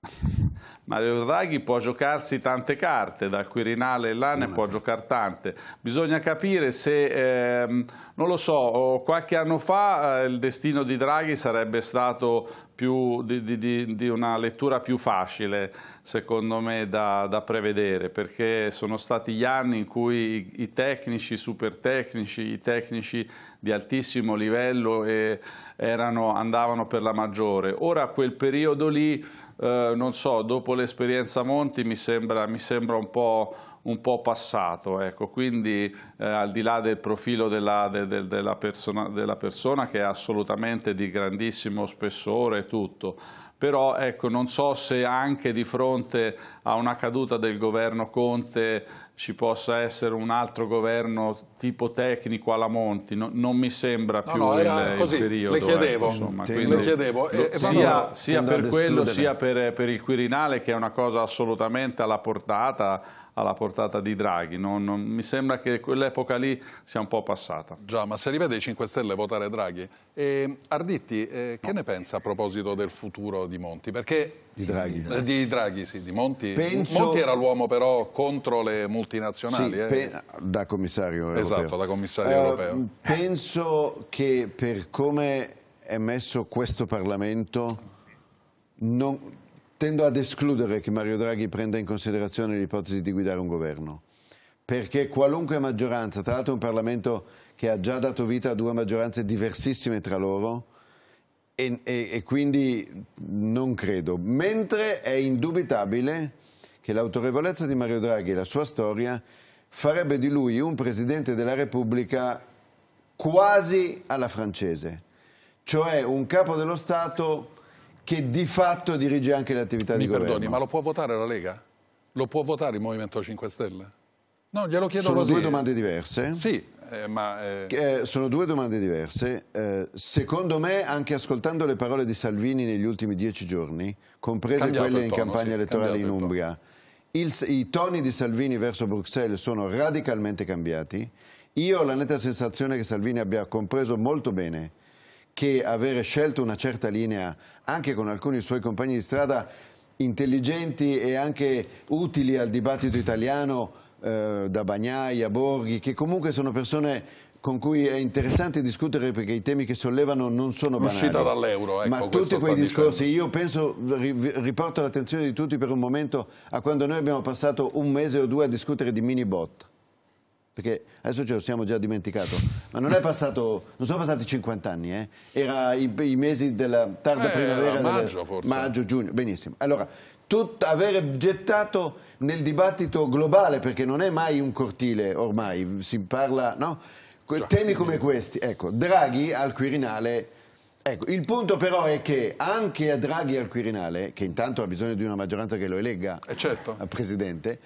[SPEAKER 6] Mario Draghi può giocarsi tante carte, dal Quirinale là ne può giocare tante. Bisogna capire se, ehm, non lo so, qualche anno fa eh, il destino di Draghi sarebbe stato più, di, di, di, una lettura più facile, secondo me, da, da, prevedere, perché sono stati gli anni in cui i, i tecnici, i super tecnici, i tecnici di altissimo livello eh, erano, andavano per la maggiore. Ora quel periodo lì eh, non so, dopo l'esperienza Monti mi sembra, mi sembra un, po', un, po', passato, ecco. quindi eh, al di là del profilo della, de, de, della, persona, della persona che è assolutamente di grandissimo spessore e tutto, però ecco, non so se anche di fronte a una caduta del governo Conte ci possa essere un altro governo tipo tecnico alla Monti, no, non mi sembra più no, no, il, così, il, periodo. Eh, le chiedevo, ecco, insomma, te, le chiedevo. Lo, e, sia, sia per quello sia per, per il Quirinale che è una cosa assolutamente alla portata alla portata di
[SPEAKER 1] Draghi. Non, non, mi sembra che quell'epoca lì sia un po' passata. Già, ma se rivede i 5 Stelle votare Draghi, eh, Arditti, eh, che no. ne pensa a proposito del futuro di Monti? Perché
[SPEAKER 2] di Draghi, Draghi.
[SPEAKER 1] Eh, di Draghi, sì, di Monti. Penso... Monti era l'uomo però contro le multinazionali. Sì, eh. pe...
[SPEAKER 2] Da commissario europeo. Esatto, da commissario uh, europeo. Penso che per come è messo questo Parlamento non, tendo ad escludere che Mario Draghi prenda in considerazione l'ipotesi di guidare un governo, perché qualunque maggioranza, tra l'altro un Parlamento che ha già dato vita a due maggioranze diversissime tra loro, e, e, e quindi non credo. Mentre è indubitabile che l'autorevolezza di Mario Draghi e la sua storia farebbe di lui un Presidente della Repubblica quasi alla francese, cioè un capo dello Stato che di fatto dirige anche le l'attività di governo. Mi perdoni, ma lo
[SPEAKER 1] può votare la Lega? Lo può votare il Movimento 5 Stelle?
[SPEAKER 2] No, glielo chiedo Sono due domande diverse. Sì, eh, ma... Eh... Eh, sono due domande diverse. Eh, secondo me, anche ascoltando le parole di Salvini negli ultimi dieci giorni, comprese cambiato quelle tono, in campagna sì, elettorale in Umbria, il, i toni di Salvini verso Bruxelles sono radicalmente cambiati. Io ho la netta sensazione che Salvini abbia compreso molto bene che avere scelto una certa linea anche con alcuni suoi compagni di strada intelligenti e anche utili al dibattito italiano eh, da Bagnai a Borghi che comunque sono persone con cui è interessante discutere perché i temi che sollevano non sono banali. Uscita dall'euro, ecco, Ma tutti quei discorsi, dicendo. io penso, riporto l'attenzione di tutti per un momento a quando noi abbiamo passato un mese o due a discutere di mini bot perché adesso ce lo siamo già dimenticato, ma non, passato, non sono passati 50 anni, eh? era i, i, mesi della tarda eh, primavera, maggio, delle, forse. maggio, giugno, benissimo. Allora, tut, avere gettato nel dibattito globale, perché non è mai un cortile ormai, si parla, no? Già, cioè, Temi come questi, ecco, Draghi al Quirinale... Ecco, il punto però è che anche a Draghi al Quirinale, che intanto ha bisogno di una maggioranza che lo elegga eh certo. a presidente,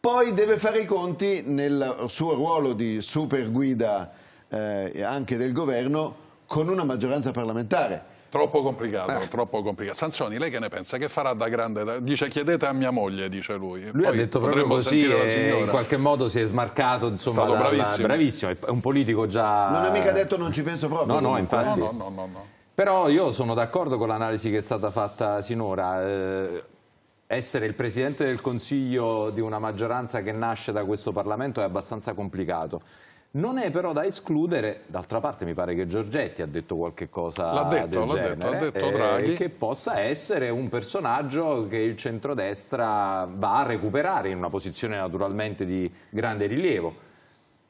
[SPEAKER 2] poi deve fare i conti nel suo ruolo di superguida eh, anche del governo con una maggioranza parlamentare.
[SPEAKER 1] Troppo complicato, eh. troppo complicato. Sanzoni, lei che ne pensa? Che farà da grande? Dice chiedete a mia moglie, dice lui. Lui Poi ha detto proprio così in qualche
[SPEAKER 3] modo si è smarcato, insomma, è stato dalla, bravissimo. bravissimo. È un politico già... Non ha
[SPEAKER 2] mica detto non ci penso proprio. No, no, infatti. No, no, no,
[SPEAKER 3] Però io sono d'accordo con l'analisi che è stata fatta sinora. Eh essere il Presidente del Consiglio di una maggioranza che nasce da questo Parlamento è abbastanza complicato. Non è però da escludere, d'altra parte mi pare che Giorgetti ha detto qualche cosa l'ha detto, del genere, detto, detto eh, che possa essere un personaggio che il centrodestra va a recuperare in una posizione naturalmente di grande rilievo.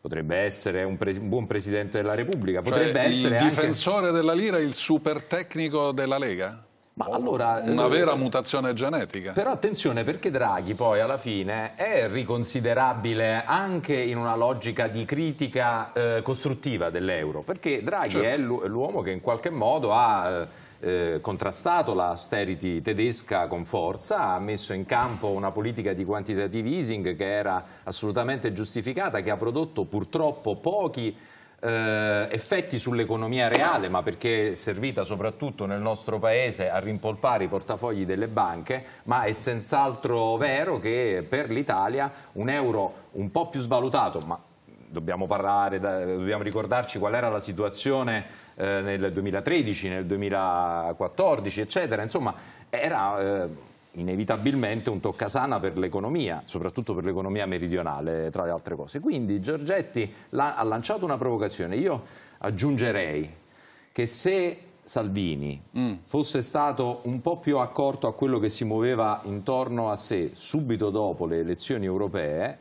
[SPEAKER 3] Potrebbe essere un, un, buon presidente della Repubblica, cioè, potrebbe cioè, essere il difensore
[SPEAKER 1] anche... della lira, il super tecnico della Lega? Ma oh, allora, una eh, vera mutazione genetica. Però attenzione perché Draghi
[SPEAKER 3] poi alla fine è riconsiderabile anche in una logica di critica eh, costruttiva dell'euro, perché Draghi certo. è l'uomo che in qualche modo ha... Eh, contrastato l'austerity tedesca con forza, ha messo in campo una politica di quantitative easing che era assolutamente giustificata, che ha prodotto purtroppo pochi eh, effetti sull'economia reale, ma perché è servita soprattutto nel nostro Paese a rimpolpare i portafogli delle banche, ma è senz'altro vero che per l'Italia un euro un po' più svalutato, ma dobbiamo parlare, dobbiamo ricordarci qual era la situazione eh, nel 2013, nel 2014, eccetera, insomma era... Eh, inevitabilmente un toccasana per l'economia, soprattutto per l'economia meridionale, tra le altre cose. Quindi Giorgetti ha lanciato una provocazione. Io aggiungerei che se Salvini mm. fosse stato un po' più accorto a quello che si muoveva intorno a sé subito dopo le elezioni europee,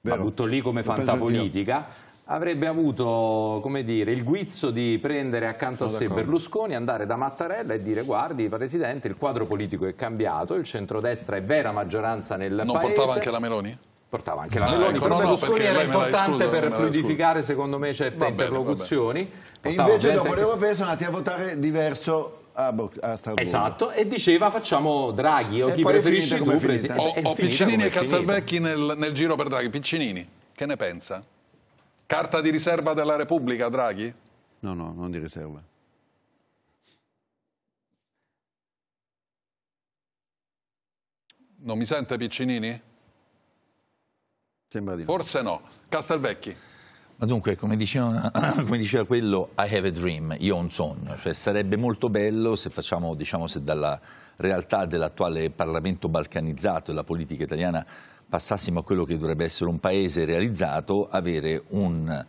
[SPEAKER 3] Vero. la butto lì come fantapolitica, avrebbe avuto dire, il guizzo di prendere accanto Sono a sé Berlusconi, andare da Mattarella e dire guardi Presidente il quadro politico è cambiato, il centrodestra è vera maggioranza nel non paese. Non portava anche la Meloni? Portava anche la no, Meloni, ecco, però no, Berlusconi era importante per fluidificare secondo me certe bene, interlocuzioni.
[SPEAKER 2] E invece dopo che... le europee sono andati a votare diverso a, a Strasburgo. Esatto,
[SPEAKER 1] e diceva facciamo Draghi o e chi preferisci tu. Presi... O, Piccinini e Castelvecchi nel, nel giro per Draghi. Piccinini, che ne pensa? Carta di riserva della Repubblica, Draghi?
[SPEAKER 2] No, no, non di riserva.
[SPEAKER 1] Non mi sente Piccinini? Sembra di Forse no. Castelvecchi.
[SPEAKER 4] Ma dunque, come diceva, come diceva, quello, I have a dream, io ho un sogno. Cioè, sarebbe molto bello se facciamo, diciamo, se dalla realtà dell'attuale Parlamento balcanizzato e la politica italiana passassimo a quello che dovrebbe essere un paese realizzato, avere un,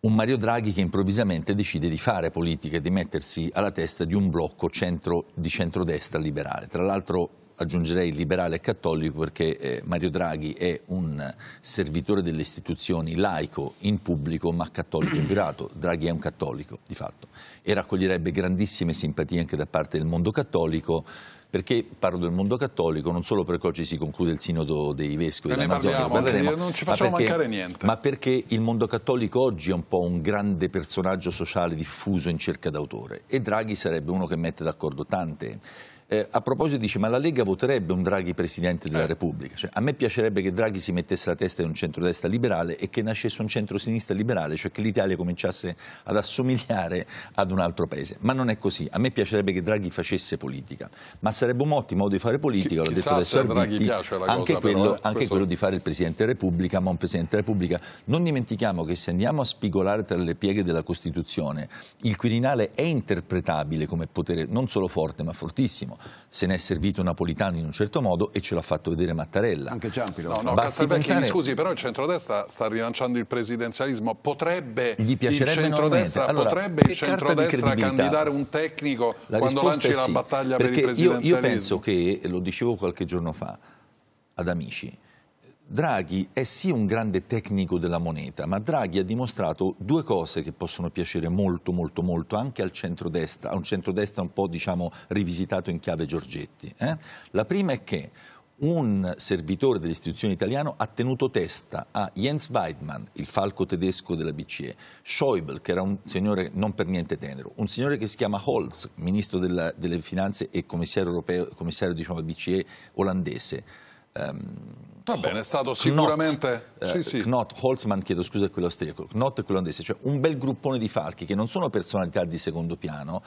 [SPEAKER 4] un Mario Draghi che improvvisamente decide di fare politica e di mettersi alla testa di un blocco centro, di centrodestra liberale. Tra l'altro aggiungerei liberale e cattolico perché eh, Mario Draghi è un servitore delle istituzioni laico in pubblico ma cattolico in privato. Draghi è un cattolico di fatto e raccoglierebbe grandissime simpatie anche da parte del mondo cattolico perché parlo del mondo cattolico, non solo perché oggi si conclude il sinodo dei vescovi ne parliamo, parleremo, non ci facciamo ma perché, mancare niente. Ma perché il mondo cattolico oggi è un po' un grande personaggio sociale diffuso in cerca d'autore e Draghi sarebbe uno che mette d'accordo tante eh, a proposito dice, ma la Lega voterebbe un Draghi Presidente della eh. Repubblica? Cioè, a me piacerebbe che Draghi si mettesse la testa in un centrodestra liberale e che nascesse un centrosinistra liberale, cioè che l'Italia cominciasse ad assomigliare ad un altro paese. Ma non è così. A me piacerebbe che Draghi facesse politica, ma sarebbe un ottimo modo di fare politica, l'ho detto adesso Arbitti, anche, cosa, quello, però, eh, anche quello di fare il Presidente della Repubblica, ma un Presidente della Repubblica. Non dimentichiamo che se andiamo a spigolare tra le pieghe della Costituzione, il Quirinale è interpretabile come potere non solo forte ma fortissimo se ne è servito Napolitano in un certo modo e ce l'ha fatto vedere Mattarella. Anche Ciampi lo no, no, Basti pensare... scusi,
[SPEAKER 1] però il centrodestra sta rilanciando il presidenzialismo, potrebbe il centrodestra, allora, potrebbe il centrodestra candidare un tecnico la quando lanci sì, la battaglia per il presidenzialismo? Io, io penso
[SPEAKER 4] che, lo dicevo qualche giorno fa ad amici, Draghi è sì un grande tecnico della moneta, ma Draghi ha dimostrato due cose che possono piacere molto, molto, molto anche al centrodestra, a un centrodestra un po' diciamo rivisitato in chiave Giorgetti. Eh? La prima è che un servitore dell'istituzione italiana ha tenuto testa a Jens Weidmann, il falco tedesco della BCE, Schäuble, che era un signore non per niente tenero, un signore che si chiama Holz, ministro della, delle finanze e commissario, europeo, commissario diciamo, BCE olandese. Um,
[SPEAKER 1] Va bene, è stato sicuramente... Knott, eh, sì,
[SPEAKER 4] sì. Knott, chiedo scusa, a quello austriaco, Knott e quello andese, cioè un bel gruppone di falchi che non sono personalità di secondo piano.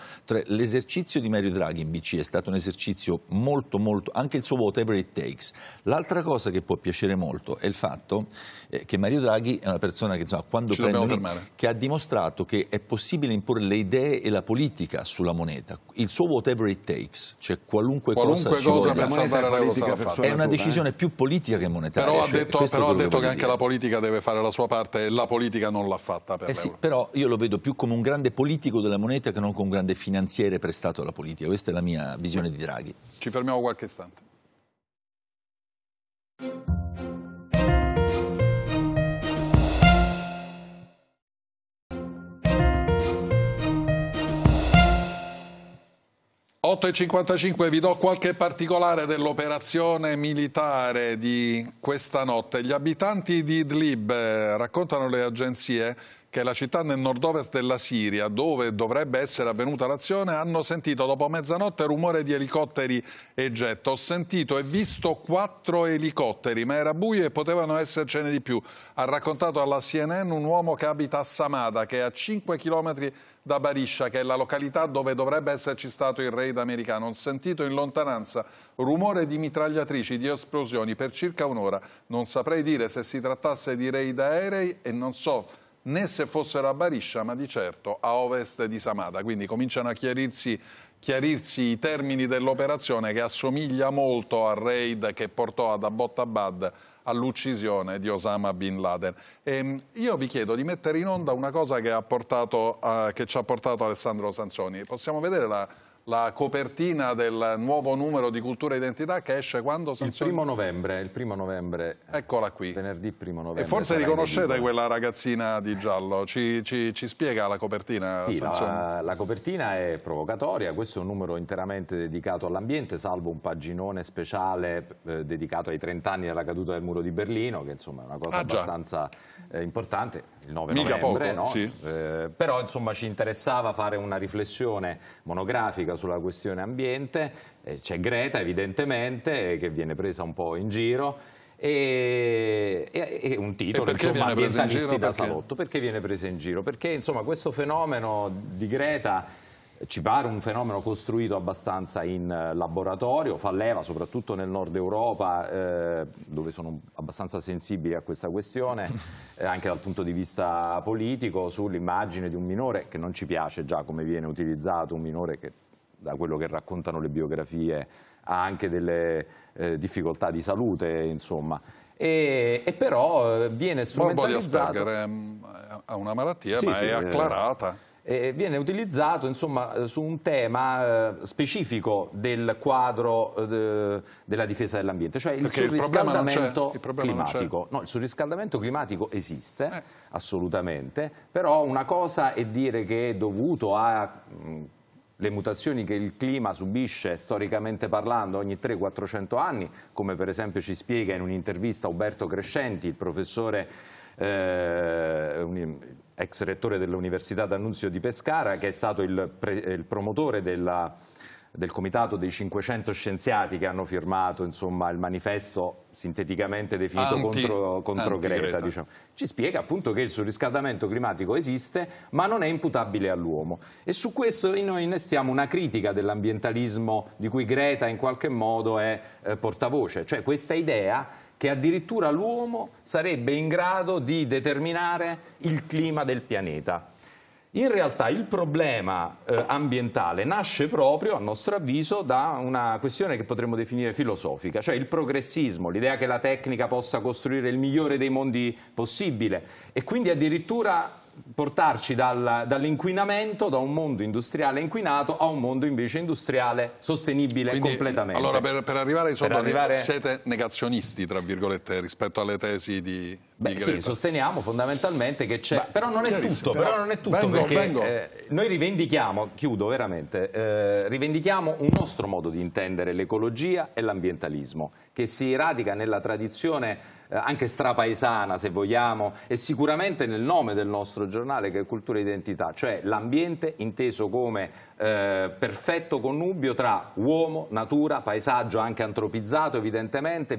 [SPEAKER 4] L'esercizio di Mario Draghi in BC è stato un esercizio molto, molto... anche il suo whatever it takes. L'altra cosa che può piacere molto è il fatto eh, che Mario Draghi è una persona che, insomma, quando Ci prende... In, che ha dimostrato che è possibile imporre le idee e la politica sulla moneta. Il suo whatever it takes, cioè qualunque, qualunque cosa, cosa ci voglia. la politica. È una decisione più politica che politica monetaria. Però ha cioè, detto, cioè, però ha detto che anche la
[SPEAKER 1] politica deve fare la sua parte e la politica non l'ha fatta per eh sì,
[SPEAKER 4] però io lo vedo più come un grande politico della moneta che non come un grande finanziere prestato alla politica. Questa è la mia visione di Draghi.
[SPEAKER 1] Ci fermiamo qualche istante. 8.55 vi do qualche particolare dell'operazione militare di questa notte. Gli abitanti di Idlib, eh, raccontano le agenzie, che la città nel nord-ovest della Siria, dove dovrebbe essere avvenuta l'azione, hanno sentito dopo mezzanotte rumore di elicotteri e jet. Ho sentito e visto quattro elicotteri, ma era buio e potevano essercene di più. Ha raccontato alla CNN un uomo che abita a Samada, che è a 5 chilometri da Bariscia, che è la località dove dovrebbe esserci stato il raid americano. Ho sentito in lontananza rumore di mitragliatrici, di esplosioni per circa un'ora. Non saprei dire se si trattasse di raid aerei e non so né se fossero a Bariscia, ma di certo a ovest di Samada. Quindi cominciano a chiarirsi, chiarirsi i termini dell'operazione che assomiglia molto al raid che portò ad Abbottabad all'uccisione di Osama Bin Laden. E ehm, io vi chiedo di mettere in onda una cosa che, ha portato, uh, che ci ha portato Alessandro Sanzoni. Possiamo vedere la la copertina del nuovo numero di Cultura e Identità che esce quando? Il primo novembre, il primo novembre. Eccola qui. Venerdì primo novembre. E forse riconoscete di... quella ragazzina di giallo, ci, ci, ci spiega la copertina?
[SPEAKER 3] Sì, la, la, copertina è provocatoria, questo è un numero interamente dedicato all'ambiente, salvo un paginone speciale eh, dedicato ai 30 anni della caduta del muro di Berlino, che insomma è una cosa ah, abbastanza eh, importante, il 9 Mica novembre, poco, no? sì. eh, però insomma ci interessava fare una riflessione monografica sulla questione ambiente, eh, c'è Greta evidentemente che viene presa un po' in giro e, e, e un titolo e insomma, ambientalisti in giro, da perché? salotto. Perché viene presa in giro? Perché insomma, questo fenomeno di Greta ci pare un fenomeno costruito abbastanza in eh, laboratorio, fa leva soprattutto nel nord Europa eh, dove sono abbastanza sensibili a questa questione eh, anche dal punto di vista politico sull'immagine di un minore che non ci piace già come viene utilizzato, un minore che da quello che raccontano le biografie, ha anche delle eh, difficoltà di salute, insomma. E, e però eh, viene strumentalizzato... Morbo di Asperger
[SPEAKER 1] ehm, ha una malattia, sì, ma sì, è eh, acclarata.
[SPEAKER 3] Eh, viene utilizzato insomma, eh, su un tema specifico del quadro della difesa dell'ambiente, cioè il Perché surriscaldamento il climatico. No, il surriscaldamento climatico esiste, eh. assolutamente, però una cosa è dire che è dovuto a mm, le mutazioni che il clima subisce storicamente parlando ogni 300-400 anni, come per esempio ci spiega in un'intervista Uberto Crescenti, il professore eh, un, ex rettore dell'Università d'Annunzio di Pescara, che è stato il, pre, il promotore della del comitato dei 500 scienziati che hanno firmato insomma, il manifesto sinteticamente definito anti, contro, contro Greta, Greta. Diciamo. ci spiega appunto che il surriscaldamento climatico esiste ma non è imputabile all'uomo e su questo noi innestiamo una critica dell'ambientalismo di cui Greta in qualche modo è eh, portavoce, cioè questa idea che addirittura l'uomo sarebbe in grado di determinare il clima del pianeta. In realtà il problema eh, ambientale nasce proprio, a nostro avviso, da una questione che potremmo definire filosofica, cioè il progressismo, l'idea che la tecnica possa costruire il migliore dei mondi possibile e quindi addirittura portarci dal, dall'inquinamento, da un mondo industriale inquinato a un mondo invece industriale sostenibile Quindi, completamente. Allora, per, per arrivare ai soldi, arrivare... siete
[SPEAKER 1] negazionisti, tra virgolette, rispetto alle tesi di, Beh, sì,
[SPEAKER 3] sosteniamo fondamentalmente che c'è, però non è tutto, però non è tutto vengo, perché vengo. Eh, noi rivendichiamo, chiudo veramente, eh, rivendichiamo un nostro modo di intendere l'ecologia e l'ambientalismo che si radica nella tradizione eh, anche strapaesana se vogliamo e sicuramente nel nome del nostro giornale che è Cultura e Identità, cioè l'ambiente inteso come eh, perfetto connubio tra uomo, natura, paesaggio anche antropizzato evidentemente,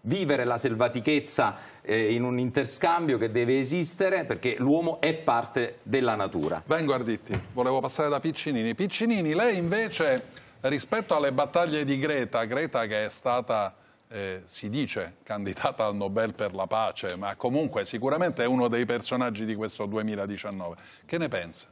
[SPEAKER 3] vivere la selvatichezza eh,
[SPEAKER 1] in un interscambio che deve esistere perché l'uomo è parte della natura. Vengo Arditti, volevo passare da Piccinini. Piccinini, lei invece rispetto alle battaglie di Greta, Greta che è stata eh, si dice candidata al Nobel per la pace, ma comunque sicuramente è uno dei personaggi di questo 2019. Che ne pensa?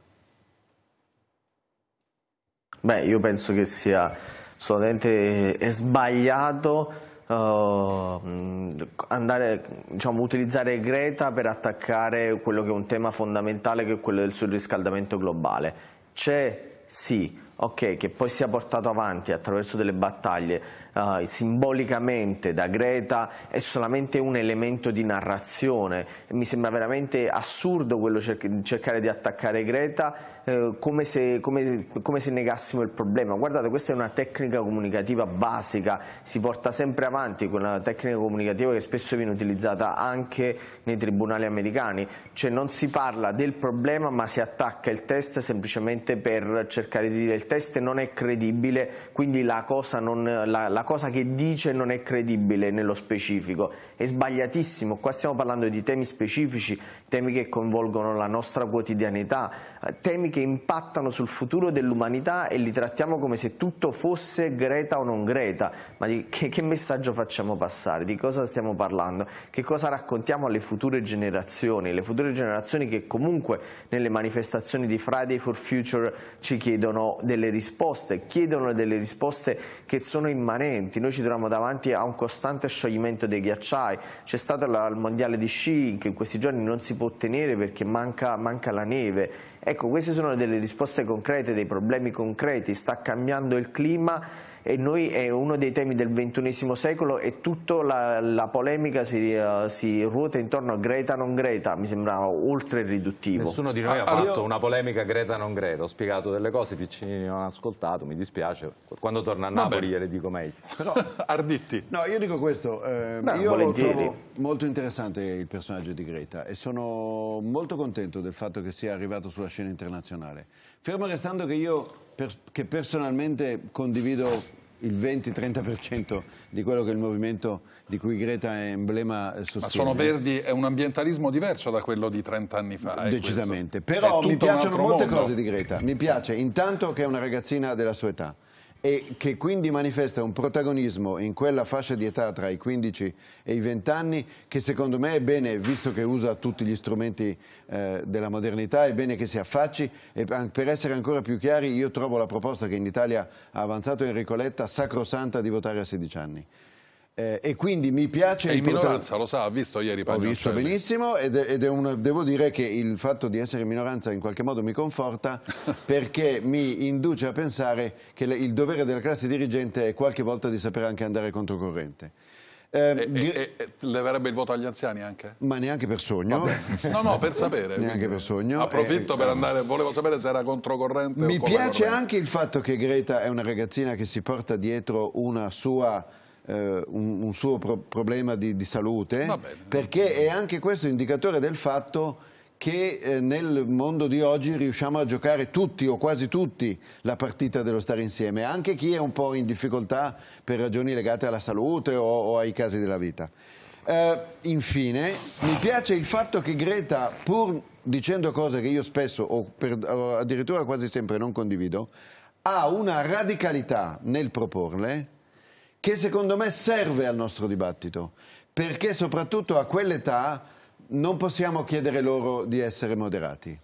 [SPEAKER 5] Beh, io penso che sia assolutamente eh, sbagliato Uh, andare, diciamo, utilizzare Greta per attaccare quello che è un tema fondamentale che è quello del surriscaldamento globale. C'è sì, ok, che poi sia portato avanti attraverso delle battaglie uh, simbolicamente da Greta è solamente un elemento di narrazione. Mi sembra veramente assurdo quello cer cercare di attaccare Greta eh, come, se, come, come, se, negassimo il problema. Guardate, questa è una tecnica comunicativa basica, si porta sempre avanti con una tecnica comunicativa che spesso viene utilizzata anche nei tribunali americani, cioè non si parla del problema ma si attacca il test semplicemente per cercare di dire il test non è credibile, quindi la cosa non, la, la la cosa che dice non è credibile nello specifico, è sbagliatissimo, qua stiamo parlando di temi specifici, temi che coinvolgono la nostra quotidianità, temi che impattano sul futuro dell'umanità e li trattiamo come se tutto fosse Greta o non Greta, ma di che, che messaggio facciamo passare, di cosa stiamo parlando, che cosa raccontiamo alle future generazioni, le future generazioni che comunque nelle manifestazioni di Friday for Future ci chiedono delle risposte, chiedono delle risposte che sono immanenti cambiamenti, noi ci troviamo davanti a un costante scioglimento dei ghiacciai, c'è stato il mondiale di sci che in questi giorni non si può ottenere perché manca, manca la neve, ecco queste sono delle risposte concrete, dei problemi concreti, sta cambiando il clima e noi è eh, uno dei temi del XXI secolo e tutta la, la polemica si, uh, si, ruota intorno a Greta non Greta, mi sembrava oltre riduttivo. Nessuno di noi ah, ha ah,
[SPEAKER 3] fatto io... una polemica Greta non Greta, ho spiegato delle cose, Piccini non ha ascoltato, mi dispiace, quando torna a Napoli gliele dico
[SPEAKER 2] meglio. Però, Arditti. No, io dico questo, eh, Beh, io volentieri. trovo molto interessante il personaggio di Greta e sono molto contento del fatto che sia arrivato sulla scena internazionale. Fermo restando che io per, che personalmente condivido il 20-30% di quello che il movimento di cui Greta è emblema sostiene. Ma sono verdi,
[SPEAKER 1] è un ambientalismo diverso da quello di 30 anni fa. Decisamente, però mi piacciono molte mondo. cose di
[SPEAKER 2] Greta. Mi piace intanto che è una ragazzina della sua età, e che quindi manifesta un protagonismo in quella fascia di età tra i 15 e i 20 anni che secondo me è bene, visto che usa tutti gli strumenti eh, della modernità, è bene che si affacci e per essere ancora più chiari io trovo la proposta che in Italia ha avanzato Enrico Letta sacrosanta di votare a 16 anni. Eh, e quindi mi piace... È in minoranza,
[SPEAKER 1] lo sa, ha visto ieri Pagnoncelli. Ho visto
[SPEAKER 2] benissimo ed, ed una, devo dire che il fatto di essere in minoranza in qualche modo mi conforta perché mi induce a pensare che il dovere della classe dirigente è qualche volta di sapere anche andare controcorrente.
[SPEAKER 1] Eh, e, e, e, leverebbe il voto agli anziani anche?
[SPEAKER 2] Ma neanche per sogno. No, no, per sapere. neanche per sogno. Approfitto eh,
[SPEAKER 1] per eh, andare, volevo sapere se era controcorrente. Mi piace
[SPEAKER 2] anche il fatto che Greta è una ragazzina che si porta dietro una sua eh, un, un, suo pro problema di, di salute, perché è anche questo indicatore del fatto che eh, nel mondo di oggi riusciamo a giocare tutti o quasi tutti la partita dello stare insieme, anche chi è un po' in difficoltà per ragioni legate alla salute o, o ai casi della vita. Eh, infine, mi piace il fatto che Greta, pur dicendo cose che io spesso o, per, o addirittura quasi sempre non condivido, ha una radicalità nel proporle che secondo me serve al nostro dibattito, perché soprattutto a quell'età non possiamo chiedere loro di essere moderati.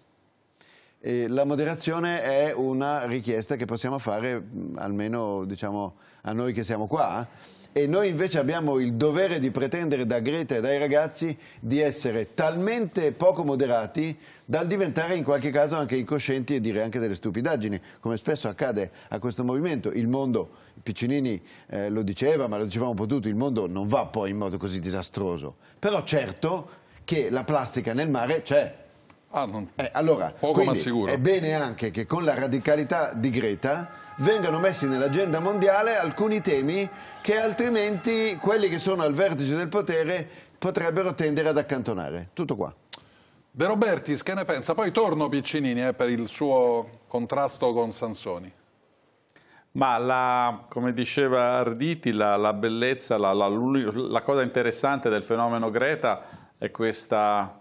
[SPEAKER 2] E la moderazione è una richiesta che possiamo fare mm, almeno diciamo, a noi che siamo qua e noi invece abbiamo il dovere di pretendere da Greta e dai ragazzi di essere talmente poco moderati dal diventare in qualche caso anche incoscienti e dire anche delle stupidaggini, come spesso accade a questo movimento. Il mondo Piccinini eh, lo diceva, ma lo dicevamo potuto, il mondo non va poi in modo così disastroso. Però certo che la plastica nel mare c'è. Ah, non... eh, allora, Poco ma sicuro. è bene anche che con la radicalità di Greta vengano messi nell'agenda mondiale alcuni temi che altrimenti quelli che sono al vertice del potere potrebbero tendere ad accantonare.
[SPEAKER 1] Tutto qua. De Robertis, che ne pensa? Poi torno Piccinini eh, per il suo contrasto con Sansoni.
[SPEAKER 6] Ma la, come diceva Arditi, la, la bellezza, la, la, cosa interessante del fenomeno Greta è questa,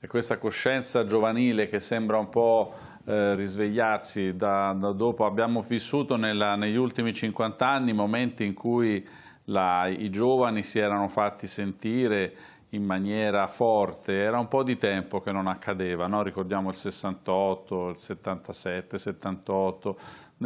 [SPEAKER 6] è questa coscienza giovanile che sembra un po' eh, risvegliarsi da, da, dopo. Abbiamo vissuto nella, negli ultimi 50 anni momenti in cui i giovani si erano fatti sentire in maniera forte, era un po' di tempo che non accadeva, no? ricordiamo il 68, il 77, 78,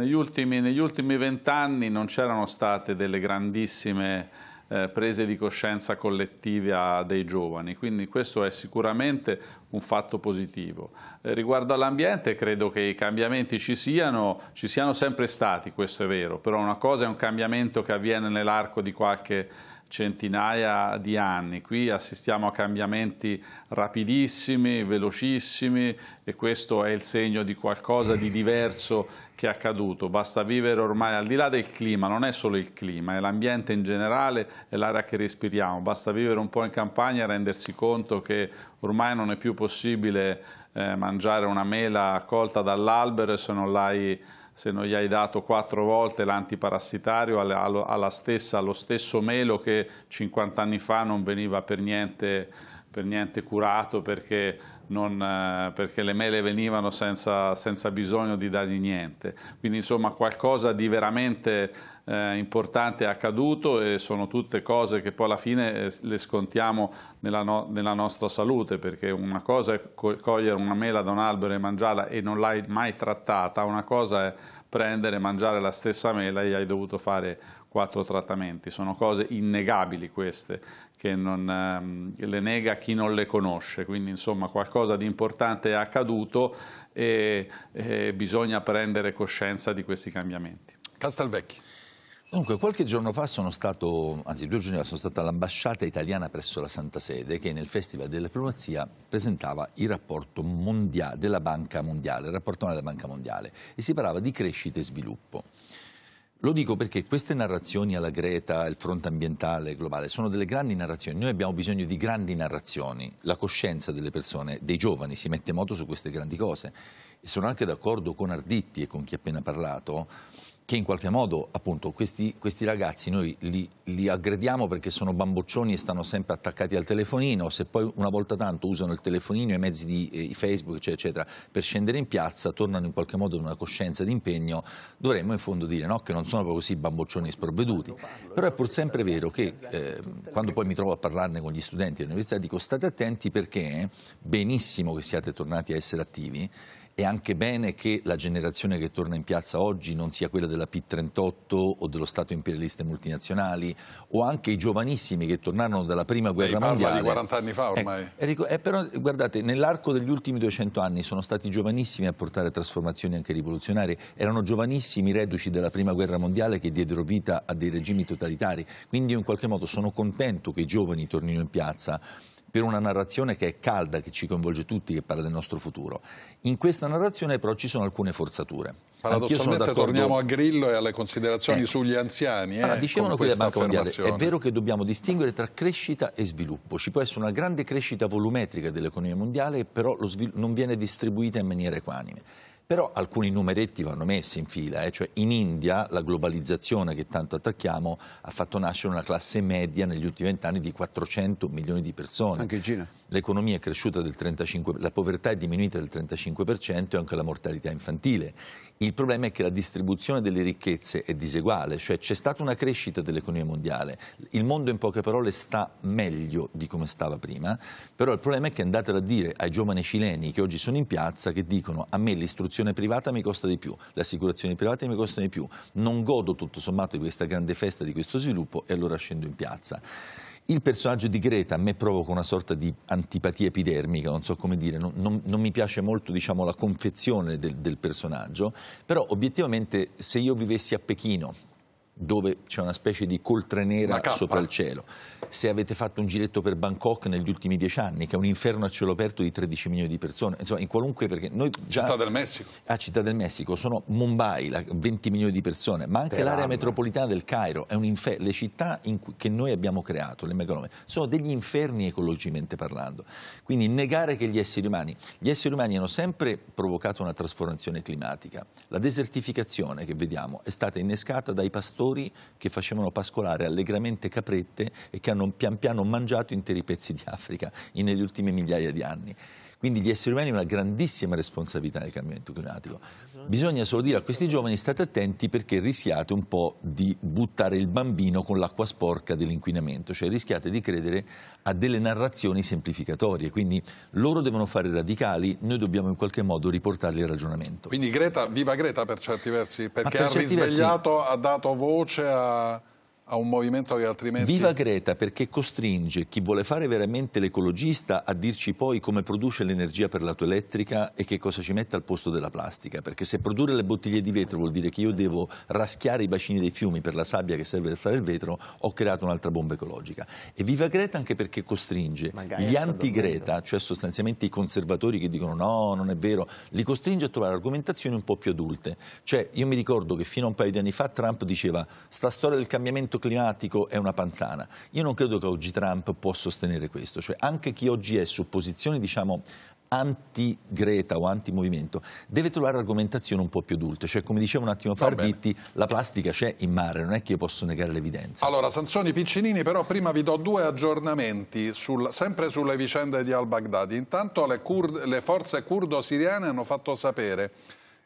[SPEAKER 6] negli ultimi vent'anni non c'erano state delle grandissime eh, prese di coscienza collettiva dei giovani, quindi questo è sicuramente un fatto positivo. Eh, riguardo all'ambiente credo che i cambiamenti ci siano, ci siano sempre stati, questo è vero, però una cosa è un cambiamento che avviene nell'arco di qualche centinaia di anni. Qui assistiamo a cambiamenti rapidissimi, velocissimi e questo è il segno di qualcosa di diverso che è accaduto. Basta vivere ormai al di là del clima, non è solo il clima, è l'ambiente in generale, è l'aria che respiriamo. Basta vivere un po' in campagna e rendersi conto che ormai non è più possibile eh, mangiare una mela colta dall'albero se non l'hai se non gli hai dato quattro volte l'antiparassitario alla, alla stessa, allo stesso melo che 50 anni fa non veniva per niente, per niente curato perché, non, eh, perché, le mele venivano senza, senza bisogno di dargli niente. Quindi insomma qualcosa di veramente eh, importante è accaduto e sono tutte cose che poi alla fine eh, le scontiamo nella, no nella, nostra salute, perché una cosa è co cogliere una mela da un albero e mangiarla e non l'hai mai trattata, una cosa è prendere e mangiare la stessa mela e hai dovuto fare quattro trattamenti. Sono cose innegabili queste, che non, eh, le nega chi non le conosce, quindi insomma qualcosa di importante è accaduto e, e bisogna prendere coscienza di questi cambiamenti.
[SPEAKER 1] Castalvecchi. Dunque, qualche
[SPEAKER 4] giorno fa sono stato, anzi due giorni fa, sono stato all'ambasciata italiana presso la Santa Sede che nel Festival della Diplomazia presentava il rapporto mondiale, della Banca Mondiale, il rapporto della Banca Mondiale e si parlava di crescita e sviluppo. Lo dico perché queste narrazioni alla Greta, il fronte ambientale globale, sono delle grandi narrazioni. Noi abbiamo bisogno di grandi narrazioni. La coscienza delle persone, dei giovani, si mette in moto su queste grandi cose. E sono anche d'accordo con Arditti e con chi ha appena parlato che in qualche modo appunto questi, questi ragazzi noi li, li, aggrediamo perché sono bamboccioni e stanno sempre attaccati al telefonino, se poi una volta tanto usano il telefonino e i mezzi di eh, Facebook eccetera, eccetera per scendere in piazza tornano in qualche modo in una coscienza di impegno, dovremmo in fondo dire no, che non sono proprio così bamboccioni sprovveduti, però è pur sempre vero che eh, quando poi mi trovo a parlarne con gli studenti dell'università dico state attenti perché benissimo che siate tornati a essere attivi è anche bene che la generazione che torna in piazza oggi non sia quella della P38 o dello Stato imperialista e multinazionali o anche i giovanissimi che tornarono dalla prima guerra Lei mondiale. di 40 anni fa eh, ormai. Eh, eh, però guardate, nell'arco degli ultimi 200 anni sono stati giovanissimi a portare trasformazioni anche rivoluzionarie, erano giovanissimi reduci della prima guerra mondiale che diedero vita a dei regimi totalitari, quindi io in qualche modo sono contento che i giovani tornino in piazza per una narrazione che è calda, che ci coinvolge tutti, che parla del nostro futuro. In questa narrazione però ci sono alcune forzature. Paradossalmente torniamo a
[SPEAKER 1] Grillo e alle considerazioni eh. sugli anziani. Eh, allora, dicevano qui la Banca Mondiale, è vero
[SPEAKER 4] che dobbiamo distinguere tra crescita e sviluppo. Ci può essere una grande crescita volumetrica dell'economia mondiale, però non viene distribuita in maniera equanime. Però alcuni numeretti vanno messi in fila, eh? cioè in India la globalizzazione che tanto attacchiamo ha fatto nascere una classe media negli ultimi vent'anni di 400 milioni di persone. Anche in Cina. L'economia è cresciuta del 35%, la povertà è diminuita del 35% e anche la mortalità infantile. Il problema è che la distribuzione delle ricchezze è diseguale, cioè c'è stata una crescita dell'economia mondiale, il mondo in poche parole sta meglio di come stava prima, però il problema è che andatelo a dire ai giovani cileni che oggi sono in piazza che dicono a me l'istruzione privata mi costa di più, le assicurazioni private mi costano di più, non godo tutto sommato di questa grande festa, di questo sviluppo e allora scendo in piazza. Il personaggio di Greta a me provoca una sorta di antipatia epidermica, non so come dire, non, non, non mi piace molto diciamo, la confezione del, del personaggio, però obiettivamente se io vivessi a Pechino dove c'è una specie di coltrenera sopra il cielo. Se avete fatto un giretto per Bangkok negli ultimi dieci anni, che è un inferno a cielo aperto di 13 milioni di persone, insomma, in qualunque perché noi già... Città del Messico. A Città del Messico, sono Mumbai, 20 milioni di persone, ma anche l'area metropolitana del Cairo, è un infer- le città cui, che noi abbiamo creato, le megalomane, sono degli inferni ecologicamente parlando. Quindi negare che gli esseri umani, gli esseri umani hanno sempre provocato una trasformazione climatica. La desertificazione che vediamo è stata innescata dai pastori pastori che facevano pascolare allegramente caprette e che hanno pian piano mangiato interi pezzi di Africa negli ultimi migliaia di anni. Quindi gli esseri umani hanno una grandissima responsabilità nel cambiamento climatico. Bisogna solo dire a questi giovani state attenti perché rischiate un po' di buttare il bambino con l'acqua sporca dell'inquinamento, cioè rischiate di credere a delle narrazioni semplificatorie. Quindi loro devono fare radicali, noi dobbiamo in qualche modo riportarli al ragionamento.
[SPEAKER 1] Quindi Greta, viva Greta per certi versi, perché per ha risvegliato, versi... ha dato voce a a un movimento che altrimenti... Viva
[SPEAKER 4] Greta perché costringe chi vuole fare veramente l'ecologista a dirci poi come produce l'energia per l'auto elettrica e che cosa ci mette al posto della plastica, perché se produrre le bottiglie di vetro vuol dire che io devo raschiare i bacini dei fiumi per la sabbia che serve per fare il vetro, ho creato un'altra bomba ecologica. E viva Greta anche perché costringe Magari gli anti-Greta, cioè sostanzialmente i conservatori che dicono no, non è vero, li costringe a trovare argomentazioni un po' più adulte. Cioè io mi ricordo che fino a un paio di anni fa Trump diceva sta storia del cambiamento climatico è una panzana. Io non credo che oggi Trump può sostenere questo, cioè anche chi oggi è su posizioni diciamo anti-Greta o anti-movimento, deve trovare argomentazioni un po' più adulte, cioè come diceva un attimo fa la plastica c'è in mare, non è che io posso negare l'evidenza.
[SPEAKER 1] Allora, Sansoni Piccinini, però prima vi do due aggiornamenti sul, sempre sulle vicende di al-Baghdadi. Intanto le, Kurd, le forze curdo-siriane hanno fatto sapere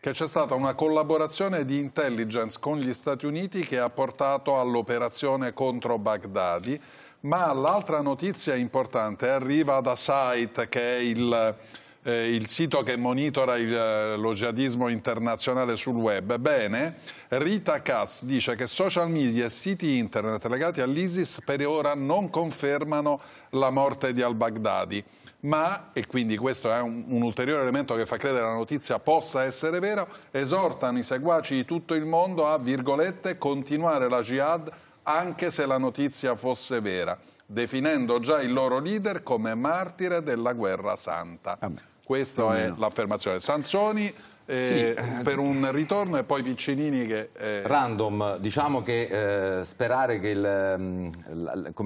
[SPEAKER 1] che c'è stata una collaborazione di intelligence con gli Stati Uniti che ha portato all'operazione contro Baghdadi, ma l'altra notizia importante arriva da Site, che è il, eh, il sito che monitora il, eh, lo jihadismo internazionale sul web. Bene, Rita Katz dice che social media e siti internet legati all'ISIS per ora non confermano la morte di al-Baghdadi ma, e quindi questo è un, un ulteriore elemento che fa credere la notizia possa essere vero, esortano i seguaci di tutto il mondo a, virgolette, continuare la jihad anche se la notizia fosse vera, definendo già il loro leader come martire della guerra santa. Ah, Questa è l'affermazione. Sanzoni eh, sì. Eh, per un ritorno e poi Piccinini che...
[SPEAKER 3] Eh... Random, diciamo che eh, sperare che il, mm,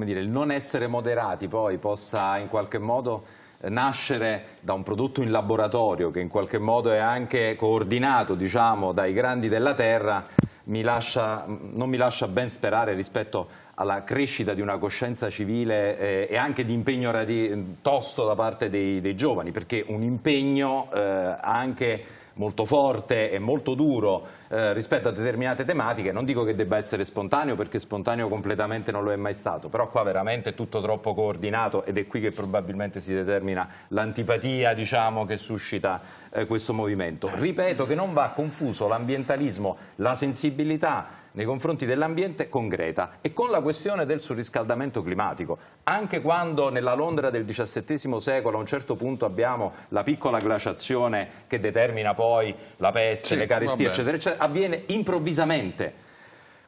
[SPEAKER 3] dire, il non essere moderati poi possa in qualche modo nascere da un prodotto in laboratorio che in qualche modo è anche coordinato diciamo, dai grandi della terra mi lascia, non mi lascia ben sperare rispetto alla crescita di una coscienza civile eh, e anche di impegno tosto da parte dei, dei giovani, perché un impegno eh, anche molto forte e molto duro eh, rispetto a determinate tematiche, non dico che debba essere spontaneo perché spontaneo completamente non lo è mai stato, però qua veramente è tutto troppo coordinato ed è qui che probabilmente si determina l'antipatia diciamo, che suscita eh, questo movimento. Ripeto che non va confuso l'ambientalismo, la sensibilità nei confronti dell'ambiente con Greta e con la questione del surriscaldamento climatico. Anche quando nella Londra del XVII secolo a un certo punto abbiamo la piccola glaciazione che determina poi la peste, sì, le carestie, eccetera, eccetera, avviene improvvisamente.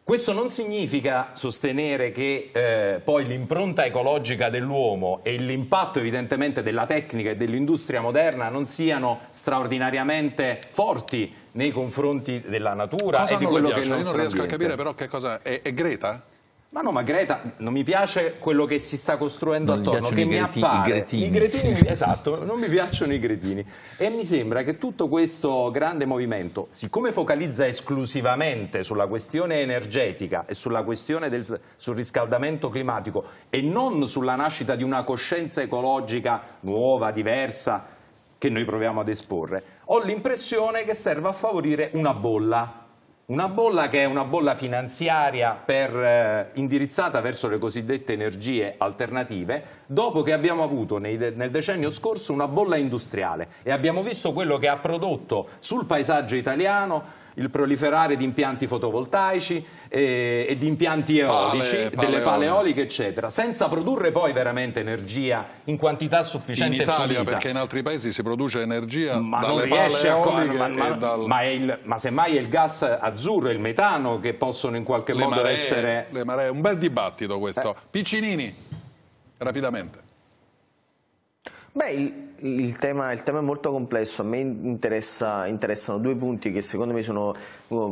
[SPEAKER 3] Questo non significa sostenere che eh, poi l'impronta ecologica dell'uomo e l'impatto evidentemente della tecnica e dell'industria moderna non siano straordinariamente forti nei confronti della natura cosa e di quello piace? che è il nostro Io non riesco ambiente. a capire però che cosa è, è Greta? Ma no, ma Greta non mi piace quello che si sta costruendo non attorno, che mi greti, appare. I gretini. I gretini esatto, non mi piacciono i gretini. E mi sembra che tutto questo grande movimento, siccome focalizza esclusivamente sulla questione energetica e sulla questione del riscaldamento climatico e non sulla nascita di una coscienza ecologica nuova, diversa, che noi proviamo ad esporre, ho l'impressione che serva a favorire una bolla, una bolla che è una bolla finanziaria per, eh, indirizzata verso le cosiddette energie alternative, dopo che abbiamo avuto de nel decennio scorso una bolla industriale e abbiamo visto quello che ha prodotto sul paesaggio italiano il proliferare di impianti fotovoltaici e, eh, e di impianti eolici, Pale, delle pale eoliche, eccetera, senza produrre poi veramente energia in quantità sufficiente. In Italia, perché in
[SPEAKER 1] altri paesi si produce energia ma dalle pale eoliche ma, ma, dal... ma, il, ma, semmai è il gas azzurro, il metano che possono in qualche le modo maree, essere... Le maree, un bel dibattito questo. Eh. Piccinini, rapidamente.
[SPEAKER 5] Beh, il, tema, il, tema, è molto complesso, a me interessa, interessano due punti che secondo me sono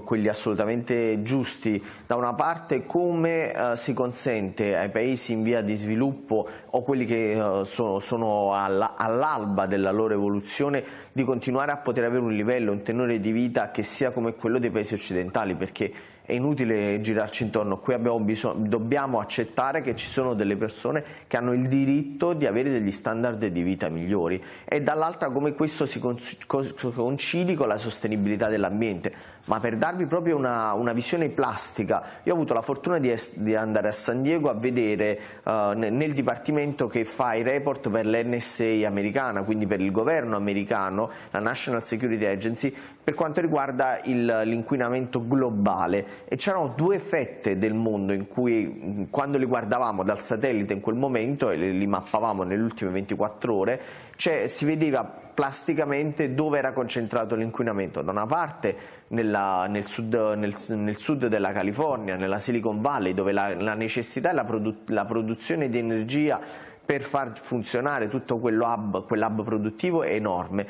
[SPEAKER 5] quelli assolutamente giusti. Da una parte come eh, si consente ai paesi in via di sviluppo o quelli che eh, sono, sono all'alba all della loro evoluzione di continuare a poter avere un livello, un tenore di vita che sia come quello dei paesi occidentali, perché è inutile girarci intorno, qui bisogno, dobbiamo accettare che ci sono delle persone che hanno il diritto di avere degli standard di vita migliori e dall'altra come questo si concili con la sostenibilità dell'ambiente, ma per darvi proprio una, una, visione plastica, io ho avuto la fortuna di, di andare a San Diego a vedere uh, nel dipartimento che fa i report per l'NSA americana, quindi per il governo americano, la National Security Agency, per quanto riguarda l'inquinamento globale e c'erano due fette del mondo in cui quando li guardavamo dal satellite in quel momento e li mappavamo nelle ultime 24 ore, cioè si vedeva plasticamente dove era concentrato l'inquinamento. Da una parte nella, nel, sud, nel, nel, sud, della California, nella Silicon Valley, dove la, la necessità e la, produ, la produzione di energia per far funzionare tutto quello hub, produttivo è enorme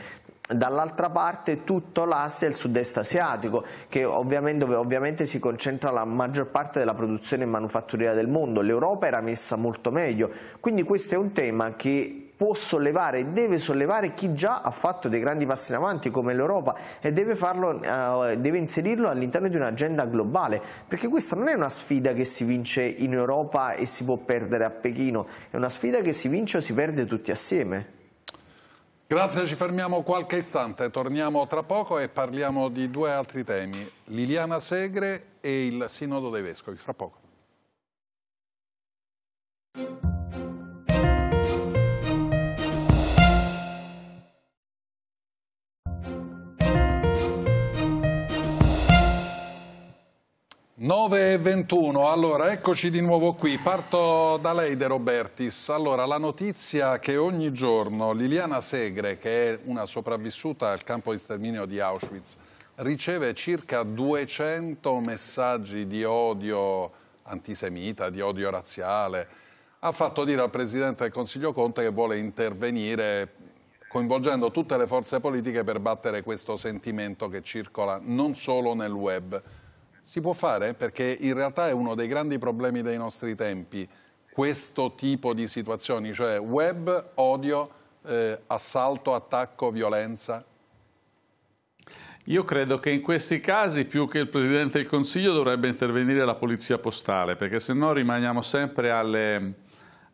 [SPEAKER 5] dall'altra parte tutto l'asse è il sud-est asiatico che ovviamente, dove ovviamente si concentra la maggior parte della produzione manufatturiera del mondo l'Europa era messa molto meglio quindi questo è un tema che può sollevare e deve sollevare chi già ha fatto dei grandi passi in avanti come l'Europa e deve, farlo, eh, deve inserirlo all'interno di un'agenda globale perché questa non è una sfida che si vince in Europa e si può perdere a Pechino è una sfida che si vince o si perde tutti assieme
[SPEAKER 1] Grazie, ci fermiamo qualche istante, torniamo tra poco e parliamo di due altri temi, Liliana Segre e il Sinodo dei Vescovi, fra poco. 9 e 21, allora eccoci di nuovo qui, parto da lei De Robertis, allora la notizia che ogni giorno Liliana Segre, che è una sopravvissuta al campo di sterminio di Auschwitz, riceve circa 200 messaggi di odio antisemita, di odio razziale, ha fatto dire al Presidente del Consiglio Conte che vuole intervenire coinvolgendo tutte le forze politiche per battere questo sentimento che circola non solo nel web, si può fare perché in realtà è uno dei grandi problemi dei nostri tempi questo tipo di situazioni, cioè web, odio, eh, assalto, attacco, violenza?
[SPEAKER 6] Io credo che in questi casi più che il Presidente del Consiglio dovrebbe intervenire la Polizia Postale, perché se no rimaniamo sempre alle,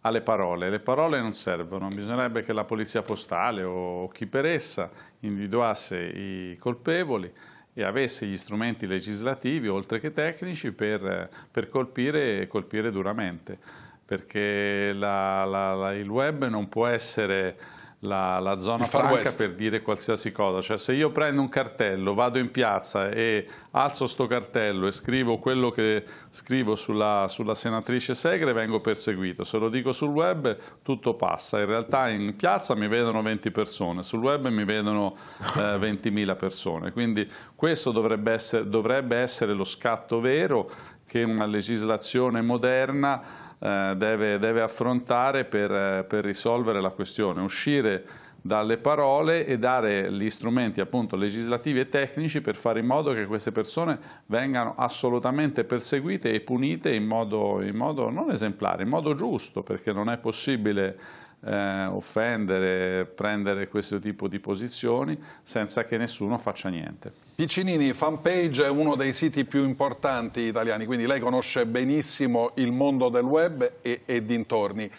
[SPEAKER 6] alle parole. Le parole non servono, bisognerebbe che la Polizia Postale o chi per essa individuasse i colpevoli, e avesse gli strumenti legislativi, oltre che tecnici, per, per colpire, colpire duramente, perché la, la, la, il web non può essere la, la zona franca per dire qualsiasi cosa. Cioè se io prendo un cartello, vado in piazza e alzo sto cartello e scrivo quello che scrivo sulla, sulla senatrice Segre, vengo perseguito. Se lo dico sul web tutto passa. In realtà in piazza mi vedono 20 persone, sul web mi vedono eh, 20.000 persone. Quindi questo dovrebbe essere, dovrebbe essere lo scatto vero che una legislazione moderna eh, deve, deve, affrontare per, eh, per risolvere la questione, uscire dalle parole e dare gli strumenti appunto, legislativi e tecnici per fare in modo che queste persone vengano assolutamente perseguite e punite in modo, in modo non esemplare, in modo giusto, perché non è possibile eh, offendere, prendere questo tipo di posizioni senza che nessuno faccia niente.
[SPEAKER 1] Piccinini, Fanpage è uno dei siti più importanti italiani, quindi lei conosce benissimo il mondo del web e, e dintorni.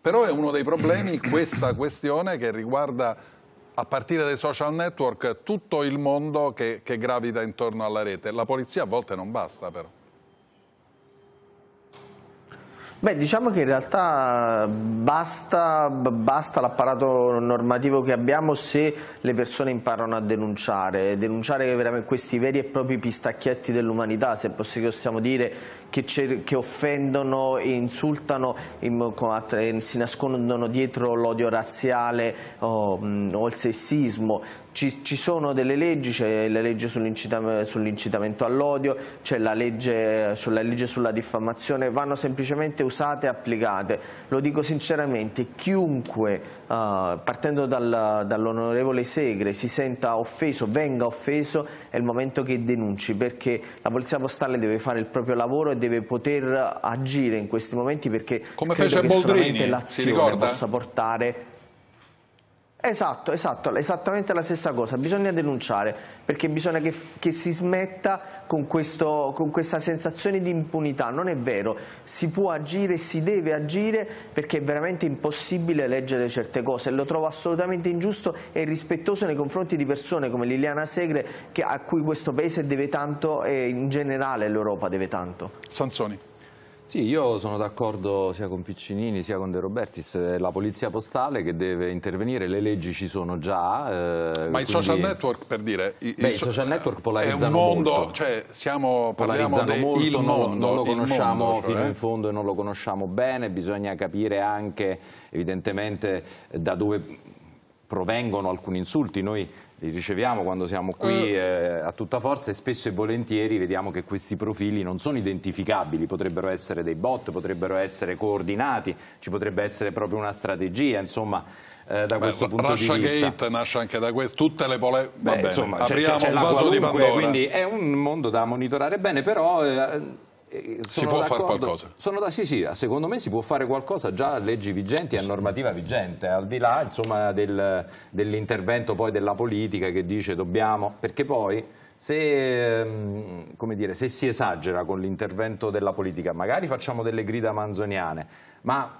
[SPEAKER 1] Però è uno dei problemi questa questione che riguarda a partire dai social network tutto il mondo che, che gravita intorno alla rete. La polizia a volte non basta però.
[SPEAKER 5] Beh, diciamo che in realtà basta, basta l'apparato normativo che abbiamo se le persone imparano a denunciare, denunciare questi veri e propri pistacchietti dell'umanità, se possiamo dire che, che offendono e insultano, in, si nascondono dietro l'odio razziale o, o il sessismo. Ci, ci, sono delle leggi, c'è la legge sull'incitamento sull all'odio, c'è la, la legge, sulla diffamazione, vanno semplicemente usate e applicate. Lo dico sinceramente, chiunque Ah, partendo dal, dall'onorevole Segre si senta offeso, venga offeso, è il momento che denunci perché la polizia postale deve fare il proprio lavoro e deve poter agire in questi momenti perché Come credo che Boldrini, solamente l'azione possa portare Esatto, esatto, esattamente la stessa cosa, bisogna denunciare perché bisogna che, che si smetta con, questo, con, questa sensazione di impunità, non è vero, si può agire, si deve agire perché è veramente impossibile leggere certe cose, lo trovo assolutamente ingiusto e irrispettoso nei confronti di persone come Liliana Segre che, a cui questo paese deve tanto e in generale l'Europa deve tanto. Sansoni. Sì, io
[SPEAKER 3] sono d'accordo sia con Piccinini sia con De Robertis, eh, la polizia postale che deve intervenire, le leggi ci sono già. Eh, Ma quindi... i social
[SPEAKER 1] network per dire... I, Beh, i so
[SPEAKER 3] social network polarizzano È un mondo, molto.
[SPEAKER 1] cioè siamo, parliamo del molto, il mondo. Non, lo conosciamo mondo, cioè. fino in
[SPEAKER 3] fondo e non lo conosciamo bene, bisogna capire anche evidentemente da dove provengono alcuni insulti. Noi li riceviamo quando siamo qui eh. eh, a tutta forza e spesso e volentieri vediamo che questi profili non sono identificabili, potrebbero essere dei bot, potrebbero essere coordinati, ci potrebbe essere proprio una strategia, insomma eh, da Beh, questo punto Russia di vista. Gate
[SPEAKER 1] nasce anche da questo, tutte le polemiche, va bene, insomma, apriamo c è, c è un vaso di Pandora. Quindi è
[SPEAKER 3] un mondo da monitorare bene, però... Eh,
[SPEAKER 2] eh, si può fare qualcosa?
[SPEAKER 3] Sono da, sì, sì, secondo me si può fare qualcosa già a leggi vigenti e a normativa vigente, al di là del, dell'intervento poi della politica che dice dobbiamo, perché poi se, ehm, dire, se si esagera con l'intervento della politica, magari facciamo delle grida manzoniane, ma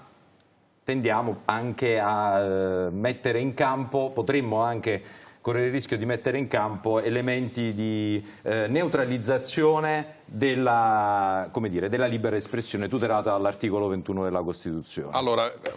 [SPEAKER 3] tendiamo anche a eh, mettere in campo, potremmo anche correre il rischio di mettere in campo elementi di eh, neutralizzazione della, dire, della, libera espressione tutelata dall'articolo 21 della Costituzione.
[SPEAKER 1] Allora, eh,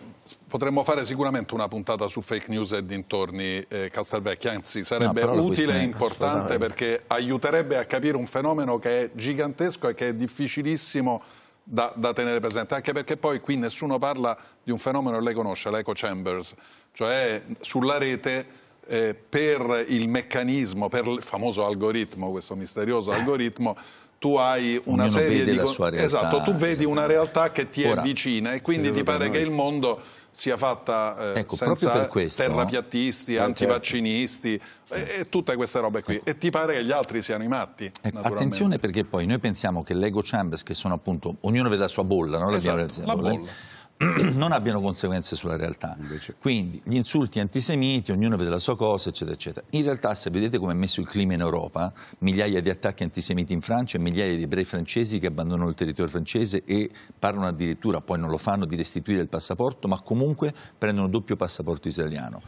[SPEAKER 1] potremmo fare sicuramente una puntata su fake news e dintorni eh, Castelvecchi, anzi sarebbe no, utile e importante perché aiuterebbe a capire un fenomeno che è gigantesco e che è difficilissimo da, da, tenere presente, anche perché poi qui nessuno parla di un fenomeno che lei conosce, l'eco chambers, cioè sulla rete eh, per il meccanismo, per il famoso algoritmo, questo misterioso algoritmo, tu hai una Ognuno serie di... sua Realtà, esatto, tu vedi una realtà che ti Ora, è vicina e quindi ti pare noi... che il mondo sia fatta eh, ecco, senza questo, eh. terrapiattisti, no? Eh, antivaccinisti certo. e, e, tutte queste robe qui. Ecco. E ti pare che gli altri siano i matti, ecco, Attenzione
[SPEAKER 4] perché poi noi pensiamo che l'ego chambers, che sono appunto, ognuno vede la sua bolla, no? la esatto, bolla. bolla. non abbiano conseguenze sulla realtà. Invece. Quindi gli insulti antisemiti, ognuno vede la sua cosa, eccetera, eccetera. In realtà, se vedete come è messo il clima in Europa, migliaia di attacchi antisemiti in Francia e migliaia di ebrei francesi che abbandonano il territorio francese e parlano addirittura, poi non lo fanno, di restituire il passaporto, ma comunque prendono doppio passaporto israeliano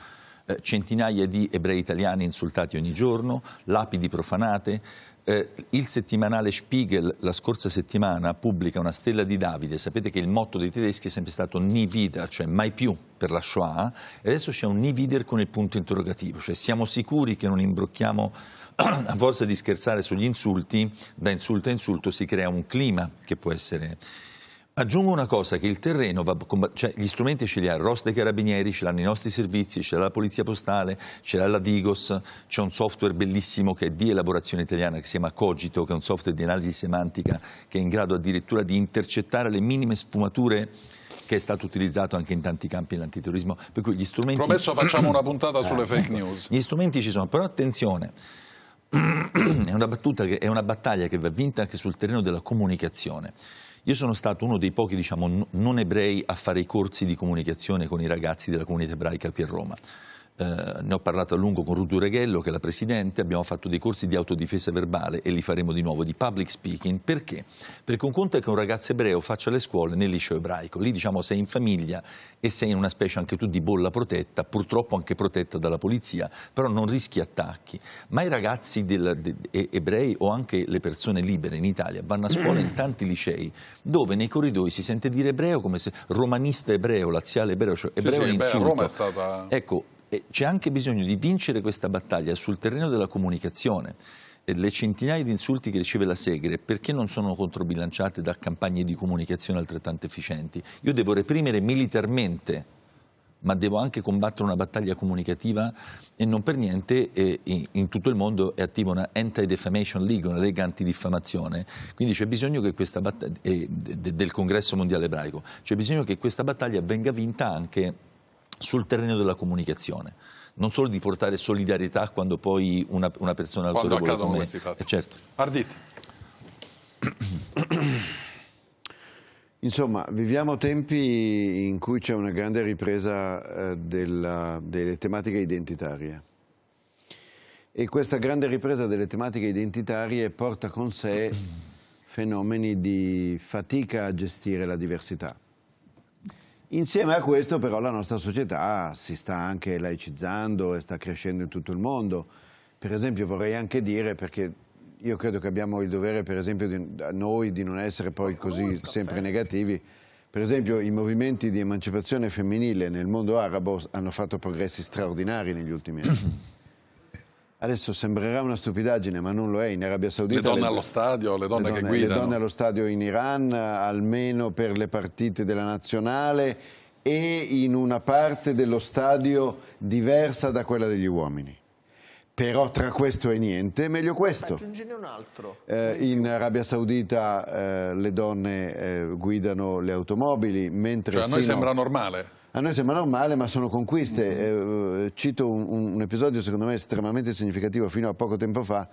[SPEAKER 4] eh, centinaia di ebrei italiani insultati ogni giorno, lapidi profanate, eh, il settimanale Spiegel la scorsa settimana pubblica una stella di Davide. Sapete che il motto dei tedeschi è sempre stato ni vida, cioè mai più per la Shoah. E adesso c'è un ni wieder con il punto interrogativo, cioè siamo sicuri che non imbrocchiamo a forza di scherzare sugli insulti, da insulto a insulto si crea un clima che può essere Aggiungo una cosa, che il terreno, va, cioè gli strumenti ce li ha Ross dei Carabinieri, ce l'hanno i nostri servizi, ce l'ha la Polizia Postale, ce l'ha la Digos, c'è un software bellissimo che è di elaborazione italiana, che si chiama Cogito, che è un software di analisi semantica che è in grado addirittura di intercettare le minime sfumature che è stato utilizzato anche in tanti campi dell'antiterrorismo. Per cui gli strumenti... Promesso facciamo una puntata sulle fake news. Gli strumenti ci sono, però attenzione, è una, che, è una battaglia che va vinta anche sul terreno della comunicazione. Io sono stato uno dei pochi, diciamo, non ebrei a fare i corsi di comunicazione con i ragazzi della comunità ebraica qui a Roma eh, ne ho parlato a lungo con Rudu Reghello, che è la Presidente, abbiamo fatto dei corsi di autodifesa verbale e li faremo di nuovo, di public speaking. Perché? Perché un conto è che un ragazzo ebreo faccia le scuole nel liceo ebraico, lì diciamo sei in famiglia e sei in una specie anche tu di bolla protetta, purtroppo anche protetta dalla polizia, però non rischi attacchi. Ma i ragazzi del, de, de, ebrei o anche le persone libere in Italia vanno a scuola in tanti licei dove nei corridoi si sente dire ebreo come se romanista ebreo, laziale ebreo, cioè ebreo sì, sì, è insulto. Beh, Roma è stata... Ecco, c'è anche bisogno di vincere questa battaglia sul terreno della comunicazione. le centinaia di insulti che riceve la Segre perché non sono controbilanciate da campagne di comunicazione altrettanto efficienti? Io devo reprimere militarmente ma devo anche combattere una battaglia comunicativa e non per niente in tutto il mondo è attiva una Anti-Defamation League, una lega antidiffamazione, quindi c'è bisogno che questa battaglia, eh, del congresso mondiale ebraico, c'è bisogno che questa battaglia venga vinta anche sul terreno della comunicazione non solo di portare solidarietà quando poi una, una persona autorevole come... questi fatti. Eh, certo.
[SPEAKER 2] Arditi. Insomma, viviamo tempi in cui c'è una grande ripresa eh, della, delle tematiche identitarie e questa grande ripresa delle tematiche identitarie porta con sé fenomeni di fatica a gestire la diversità. Insieme a questo però la nostra società si sta anche laicizzando e sta crescendo in tutto il mondo. Per esempio vorrei anche dire, perché io credo che abbiamo il dovere per esempio di, noi di non essere poi così sempre certo. negativi, per esempio i movimenti di emancipazione femminile nel mondo arabo hanno fatto progressi straordinari negli ultimi anni. Adesso sembrerà una stupidaggine, ma non lo è in Arabia Saudita. Le donne le... allo
[SPEAKER 1] stadio, le donne, le donne, che guidano. Le donne
[SPEAKER 2] allo stadio in Iran, almeno per le partite della nazionale e in una parte dello stadio diversa da quella degli uomini. Però tra questo e niente, meglio questo. Aggiungine un altro. Eh, in Arabia Saudita eh, le donne eh, guidano le automobili, mentre... Cioè, a noi sino... sembra
[SPEAKER 1] normale.
[SPEAKER 2] A noi sembra normale, ma sono conquiste. Eh, eh, cito un, un episodio, secondo me, estremamente significativo fino a poco tempo fa.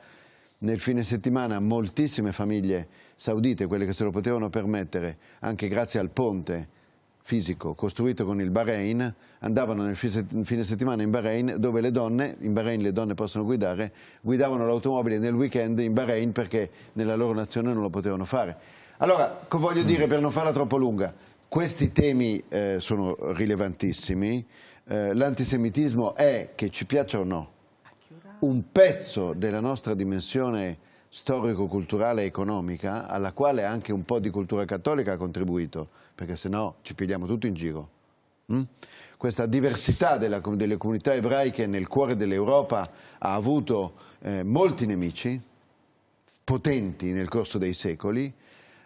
[SPEAKER 2] Nel fine settimana moltissime famiglie saudite, quelle che se lo potevano permettere, anche grazie al ponte fisico costruito con il Bahrain, andavano nel fine settimana in Bahrain dove le donne, in Bahrain le donne possono guidare, guidavano l'automobile nel weekend in Bahrain perché nella loro nazione non lo potevano fare. Allora, voglio dire, per non farla troppo lunga, questi temi eh, sono rilevantissimi. Eh, l'antisemitismo è, che ci piaccia o no, un pezzo della nostra dimensione storico-culturale e economica alla quale anche un po' di cultura cattolica ha contribuito, perché se no ci pigliamo tutto in giro. Mm? Questa diversità della, delle comunità ebraiche nel cuore dell'Europa ha avuto eh, molti nemici potenti nel corso dei secoli.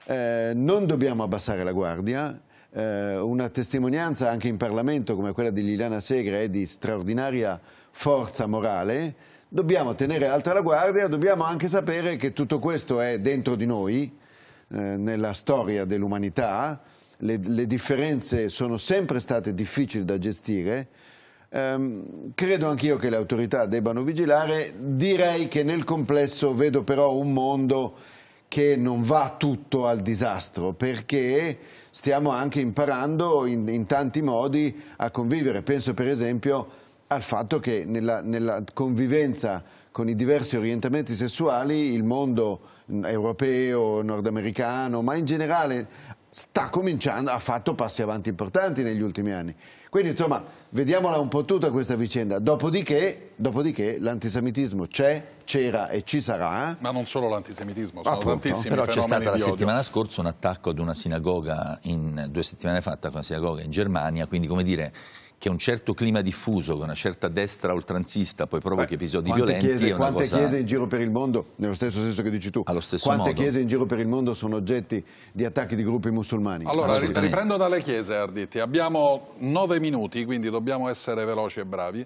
[SPEAKER 2] Eh, non dobbiamo abbassare la guardia, eh, una testimonianza anche in Parlamento come quella di Liliana Segre è di straordinaria forza morale, dobbiamo tenere alta la guardia, dobbiamo anche sapere che tutto questo è dentro di noi, eh, nella storia dell'umanità, le, le, differenze sono sempre state difficili da gestire, ehm, credo anch'io che le autorità debbano vigilare, direi che nel complesso vedo però un mondo che non va tutto al disastro, perché stiamo anche imparando in, in tanti modi a convivere. Penso per esempio al fatto che nella, nella, convivenza con i diversi orientamenti sessuali il mondo mm, europeo, nordamericano, ma in generale sta cominciando, ha fatto passi avanti importanti negli ultimi anni. Quindi insomma vediamola un po' tutta questa vicenda. Dopodiché, dopodiché l'antisemitismo c'è, c'era e ci sarà. Ma non solo
[SPEAKER 1] l'antisemitismo,
[SPEAKER 2] sono
[SPEAKER 4] Appunto. tantissimi Però c'è stato la settimana scorsa un attacco ad una sinagoga, in, due settimane fa, una sinagoga in Germania, quindi come dire che un certo clima diffuso che una certa destra oltranzista poi provochi Beh, episodi violenti chiese, quante cosa... chiese
[SPEAKER 2] in giro per il mondo nello stesso senso che dici tu quante modo. chiese in giro per il mondo sono oggetti di attacchi di gruppi musulmani allora riprendo
[SPEAKER 1] dalle chiese Arditi abbiamo nove minuti quindi dobbiamo essere veloci e bravi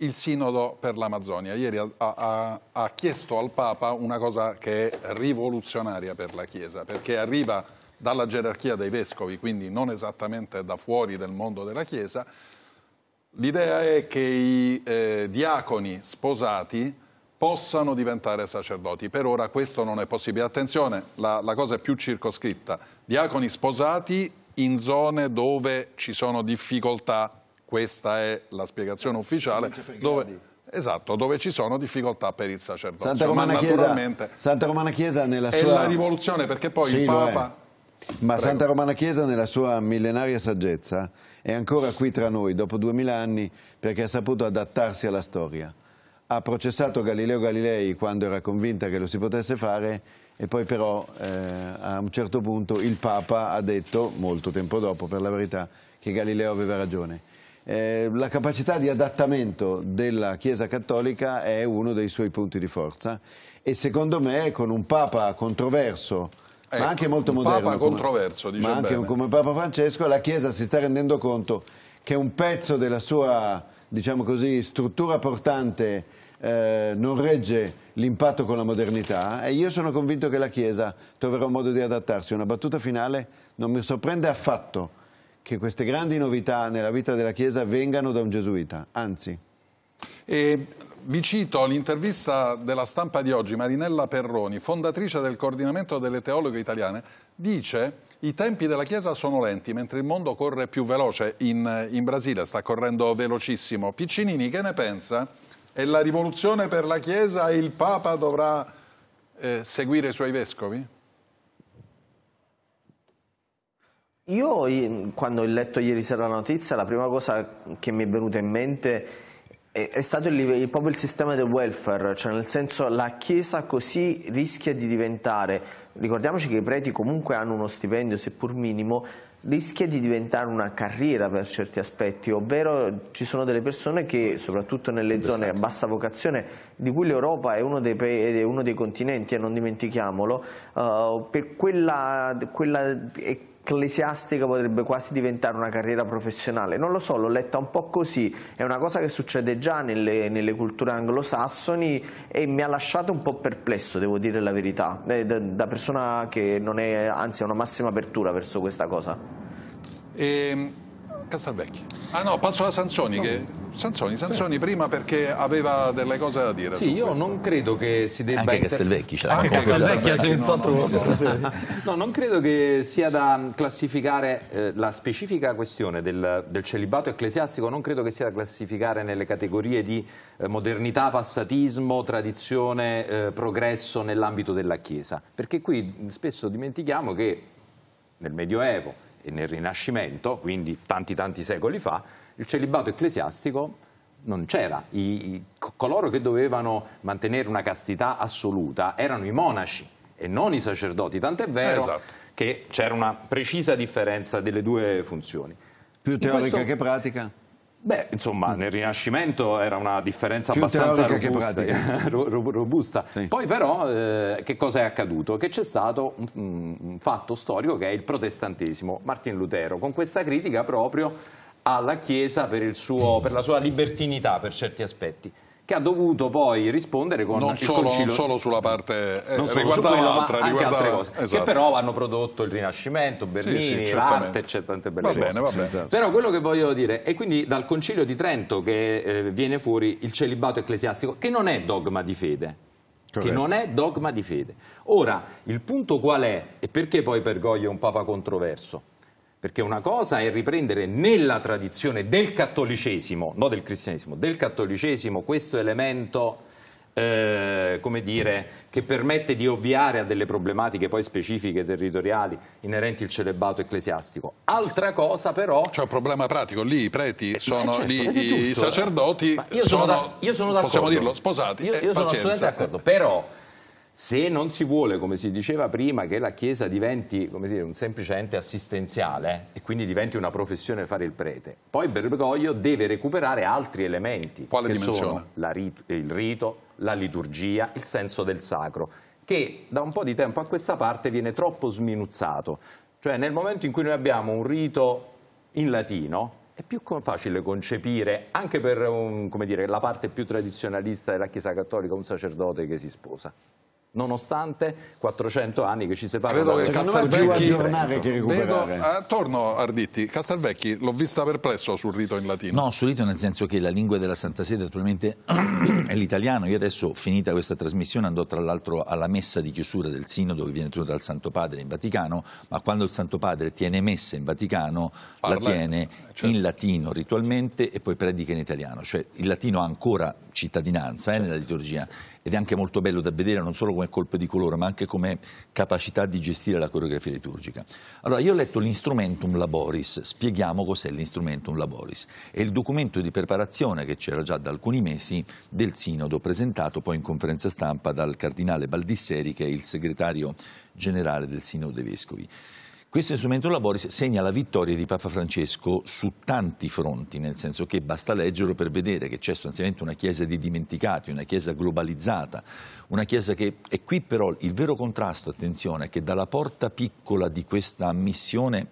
[SPEAKER 1] il sinodo per l'Amazzonia ieri ha, ha, ha chiesto al Papa una cosa che è rivoluzionaria per la Chiesa perché arriva dalla gerarchia dei vescovi quindi non esattamente da fuori del mondo della Chiesa L'idea è che i eh, diaconi sposati possano diventare sacerdoti. Per ora questo non è possibile. Attenzione, la, la cosa è più circoscritta. Diaconi sposati in zone dove ci sono difficoltà, questa è la spiegazione eh, ufficiale, dove, Esatto, dove ci sono difficoltà per il sacerdote. Santa Romana, Chiesa,
[SPEAKER 2] Santa Romana Chiesa nella sua... È la rivoluzione perché poi sì, il Papa... Ma Prego. Santa Romana Chiesa nella sua millenaria saggezza è ancora qui tra noi dopo duemila anni perché ha saputo adattarsi alla storia. Ha processato Galileo Galilei quando era convinta che lo si potesse fare e poi però eh, a un certo punto il Papa ha detto, molto tempo dopo per la verità, che Galileo aveva ragione. Eh, la capacità di adattamento della Chiesa Cattolica è uno dei suoi punti di forza e secondo me con un Papa controverso eh, ma anche molto moderno. Papa controverso, diciamo. Ma anche bene. come Papa Francesco la Chiesa si sta rendendo conto che un pezzo della sua, diciamo così, struttura portante eh, non regge l'impatto con la modernità e io sono convinto che la Chiesa troverà un modo di adattarsi. Una battuta finale non mi sorprende affatto che queste grandi novità nella vita della Chiesa vengano da un gesuita, anzi. E vi cito l'intervista della stampa di oggi, Marinella Perroni,
[SPEAKER 1] fondatrice del coordinamento delle teologhe italiane, dice i tempi della Chiesa sono lenti, mentre il mondo corre più veloce in, in Brasile, sta correndo velocissimo. Piccinini, che ne pensa? È la rivoluzione per la Chiesa e il Papa dovrà eh, seguire i suoi vescovi?
[SPEAKER 5] Io, quando ho letto ieri sera la notizia, la prima cosa che mi è venuta in mente è è stato il, proprio il sistema del welfare, cioè nel senso la Chiesa così rischia di diventare, ricordiamoci che i preti comunque hanno uno stipendio seppur minimo, rischia di diventare una carriera per certi aspetti, ovvero ci sono delle persone che soprattutto nelle zone a bassa vocazione, di cui l'Europa è, è uno dei, continenti e non dimentichiamolo, uh, per quella, quella ecclesiastica potrebbe quasi diventare una carriera professionale. Non lo so, l'ho letta un po' così, è una cosa che succede già nelle, nelle culture anglosassoni e mi ha lasciato un po' perplesso, devo dire la verità, eh, da, da persona che non è, anzi ha una massima apertura verso questa cosa.
[SPEAKER 1] Ehm... Castelvecchi. Ah no, passo a Sansoni. No. Che... Sanzoni, Sanzoni sì. prima perché aveva delle cose da dire. Sì, io questo. non credo che si debba... Anche inter... Castelvecchi ce l'ha. Anche
[SPEAKER 3] Castelvecchi, Castelvecchi senz'altro. No, non credo che sia da classificare eh, la specifica questione del, del, celibato ecclesiastico, non credo che sia da classificare nelle categorie di eh, modernità, passatismo, tradizione, eh, progresso nell'ambito della Chiesa. Perché qui spesso dimentichiamo che nel Medioevo nel Rinascimento, quindi tanti tanti secoli fa, il celibato ecclesiastico non c'era. coloro che dovevano mantenere una castità assoluta erano i monaci e non i sacerdoti, tant'è vero esatto. che c'era una precisa differenza delle due funzioni.
[SPEAKER 2] Più teorica questo... che pratica? Beh,
[SPEAKER 3] insomma, nel Rinascimento era una differenza Più abbastanza robusta.
[SPEAKER 2] robusta. Sì. Poi
[SPEAKER 3] però eh, che cosa è accaduto? Che c'è stato un, un fatto storico che è il protestantesimo, Martin Lutero, con questa critica proprio alla Chiesa per, suo, per, la sua libertinità per certi aspetti che ha dovuto poi rispondere con non solo, concilio... non solo sulla parte eh, non riguardava quello, altra, riguardava... altre cose esatto. che però hanno prodotto il Rinascimento Bernini, sì, sì, l'arte eccetera va bene, va bene. però quello che voglio dire è quindi dal concilio di Trento che eh, viene fuori il celibato ecclesiastico che non è dogma di fede Corretto. che non è dogma di fede ora il punto qual è e perché poi Bergoglio è un papa controverso perché una cosa è riprendere nella tradizione del cattolicesimo, non del cristianesimo, del cattolicesimo questo elemento eh, come dire, che permette di ovviare a delle problematiche poi specifiche territoriali inerenti al celibato ecclesiastico.
[SPEAKER 1] Altra cosa però... C'è un problema pratico, lì i preti eh, sono, eh, certo, lì giusto, i sacerdoti sono, sono, da, sono possiamo dirlo, sposati. Io, io sono eh, assolutamente d'accordo, però se non
[SPEAKER 3] si vuole, come si diceva prima, che la Chiesa diventi dire, un semplice ente assistenziale e quindi diventi una professione fare il prete, poi Bergoglio deve recuperare altri elementi, Quale che dimensione? sono rit il rito, la liturgia, il senso del sacro, che da un po' di tempo a questa parte viene troppo sminuzzato. Cioè nel momento in cui noi abbiamo un rito in latino, è più facile concepire, anche per un, dire, la parte più tradizionalista della Chiesa Cattolica, un sacerdote che si sposa nonostante 400 anni che ci separano Credo che Castelvecchi vedo,
[SPEAKER 1] torno Arditti Castelvecchi l'ho vista perplesso sul rito in latino no sul rito nel senso che la lingua della Santa
[SPEAKER 4] Sede attualmente è l'italiano io adesso finita questa trasmissione andò tra l'altro alla messa di chiusura del sinodo dove viene tenuta dal Santo Padre in Vaticano ma quando il Santo Padre tiene messa in Vaticano Parla, la tiene certo. in latino ritualmente e poi predica in italiano cioè il latino ha ancora cittadinanza eh, certo. nella liturgia ed è anche molto bello da vedere non solo come colpo di colore ma anche come capacità di gestire la coreografia liturgica. Allora io ho letto l'instrumentum laboris, spieghiamo cos'è l'instrumentum laboris, è il documento di preparazione che c'era già da alcuni mesi del sinodo presentato poi in conferenza stampa dal cardinale Baldisseri che è il segretario generale del sinodo dei vescovi. Questo instrumento laboris segna la vittoria di Papa Francesco su tanti fronti, nel senso che basta leggerlo per vedere che c'è sostanzialmente una chiesa di dimenticati, una chiesa globalizzata, una chiesa che... E qui però il vero contrasto, attenzione, è che dalla porta piccola di questa missione...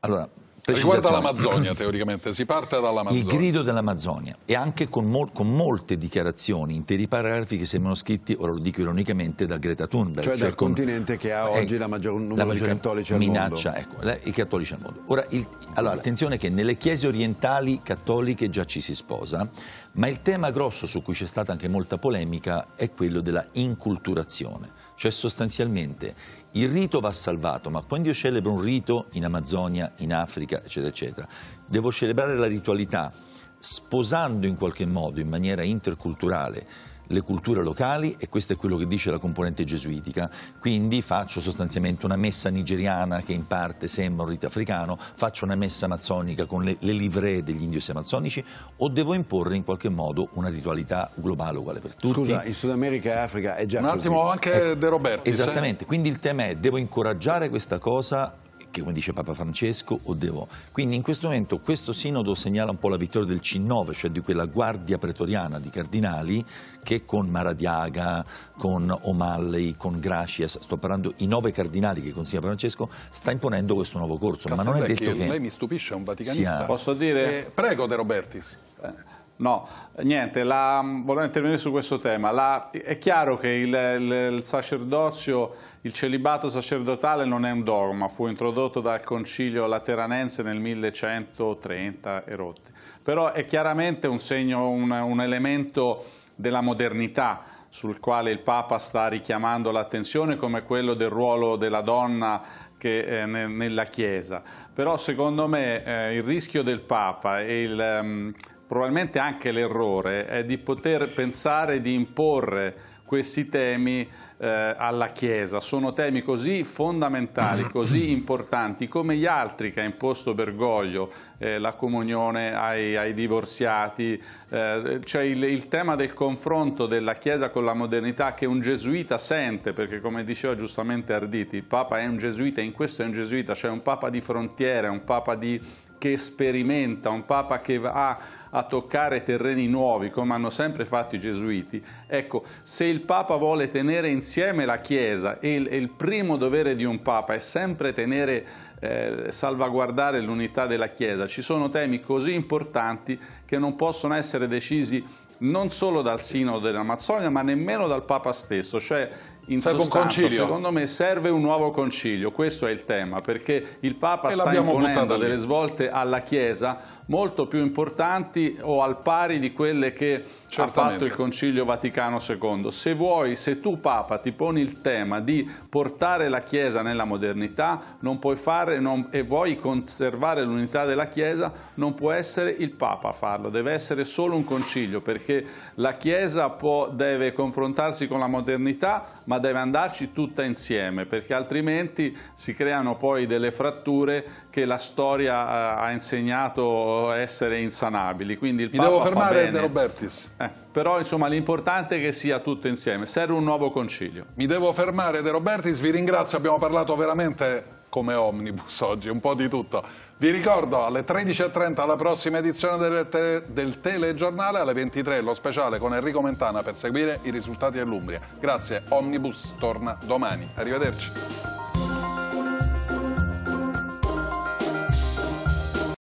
[SPEAKER 4] Allora, Riguarda l'Amazzonia,
[SPEAKER 1] teoricamente, si parte dall'Amazzonia. Il
[SPEAKER 4] grido dell'Amazzonia e anche con, mol con, molte dichiarazioni, interi paragrafi che sembrano scritti, ora lo dico ironicamente, da Greta Thunberg. Cioè, cioè dal con...
[SPEAKER 2] continente che ha eh, oggi eh, la maggior numero la maggior di cattolici al minaccia, mondo. Minaccia,
[SPEAKER 4] ecco, i cattolici al mondo. Ora, il, allora, attenzione che nelle chiese orientali cattoliche già ci si sposa, ma il tema grosso su cui c'è stata anche molta polemica è quello della inculturazione, cioè sostanzialmente il rito va salvato, ma quando io celebro un rito in Amazzonia, in Africa, eccetera, eccetera, devo celebrare la ritualità sposando in qualche modo, in maniera interculturale, le culture locali e questo è quello che dice la componente gesuitica. Quindi faccio sostanzialmente una messa nigeriana che in parte sembra un rito africano, faccio una messa amazzonica con le, le livree degli indios amazzonici o devo imporre in qualche modo una ritualità globale uguale per tutti? Scusa,
[SPEAKER 2] in Sud America e Africa è già Un così. attimo anche ecco, De
[SPEAKER 4] Roberto. Esattamente, sai? quindi il tema è devo incoraggiare questa cosa che come dice Papa Francesco, o devo. Quindi in questo momento questo sinodo segnala un po' la vittoria del C9, cioè di quella guardia pretoriana di cardinali che con Maradiaga, con O'Malley, con Gracia, sto parlando i nove cardinali che consiglia Francesco, sta imponendo questo nuovo corso. Cassandra, ma non è detto
[SPEAKER 1] che... Lei mi stupisce, è un vaticanista. Sia... Posso dire? Eh, prego De Robertis. Eh.
[SPEAKER 6] No, niente, la, volevo intervenire su questo tema. La, è chiaro che il, il, il, sacerdozio, il celibato sacerdotale non è un dogma, fu introdotto dal concilio lateranense nel 1130 e rotti. Però è chiaramente un segno, un, un elemento della modernità sul quale il Papa sta richiamando l'attenzione come quello del ruolo della donna che, eh, nella Chiesa. Però secondo me eh, il rischio del Papa e il... Um, probabilmente anche l'errore è di poter pensare di imporre questi temi eh, alla Chiesa. Sono temi così fondamentali, così importanti, come gli altri che ha imposto Bergoglio, eh, la comunione ai, ai divorziati, eh, cioè il, il, tema del confronto della Chiesa con la modernità che un gesuita sente, perché come diceva giustamente Arditi, il Papa è un gesuita, in questo è un gesuita, cioè un Papa di frontiera, un Papa di, che sperimenta, un Papa che ha a toccare terreni nuovi, come hanno sempre fatto i gesuiti, ecco, se il Papa vuole tenere insieme la Chiesa e il, il primo dovere di un Papa è sempre tenere eh, salvaguardare l'unità della Chiesa. Ci sono temi così importanti che non possono essere decisi non solo dal Sinodo dell'Amazzonia, ma nemmeno dal Papa stesso. Cioè, in serve sostanza, secondo me serve un nuovo concilio, questo è il tema, perché il Papa e sta imponendo delle svolte alla Chiesa molto più importanti o al pari di quelle che Certamente. ha fatto il Concilio Vaticano II. Se vuoi, se tu Papa ti poni il tema di portare la Chiesa nella modernità non puoi fare non, e vuoi conservare l'unità della Chiesa, non può essere il Papa a farlo, deve essere solo un concilio perché la Chiesa può, deve confrontarsi con la modernità ma deve andarci tutta insieme perché altrimenti si creano poi delle fratture che la storia eh, ha insegnato essere insanabili. Quindi il Mi Papa devo fermare, De
[SPEAKER 1] Robertis.
[SPEAKER 6] Eh, però insomma l'importante è che sia tutto insieme, serve un nuovo concilio.
[SPEAKER 1] Mi devo fermare, De Robertis, vi ringrazio, abbiamo parlato veramente come omnibus oggi, un po' di tutto. Vi ricordo alle 13.30 alla prossima edizione del, te del telegiornale, alle 23 lo speciale con Enrico Mentana per seguire i risultati dell'Umbria. Grazie, Omnibus torna
[SPEAKER 5] domani. Arrivederci.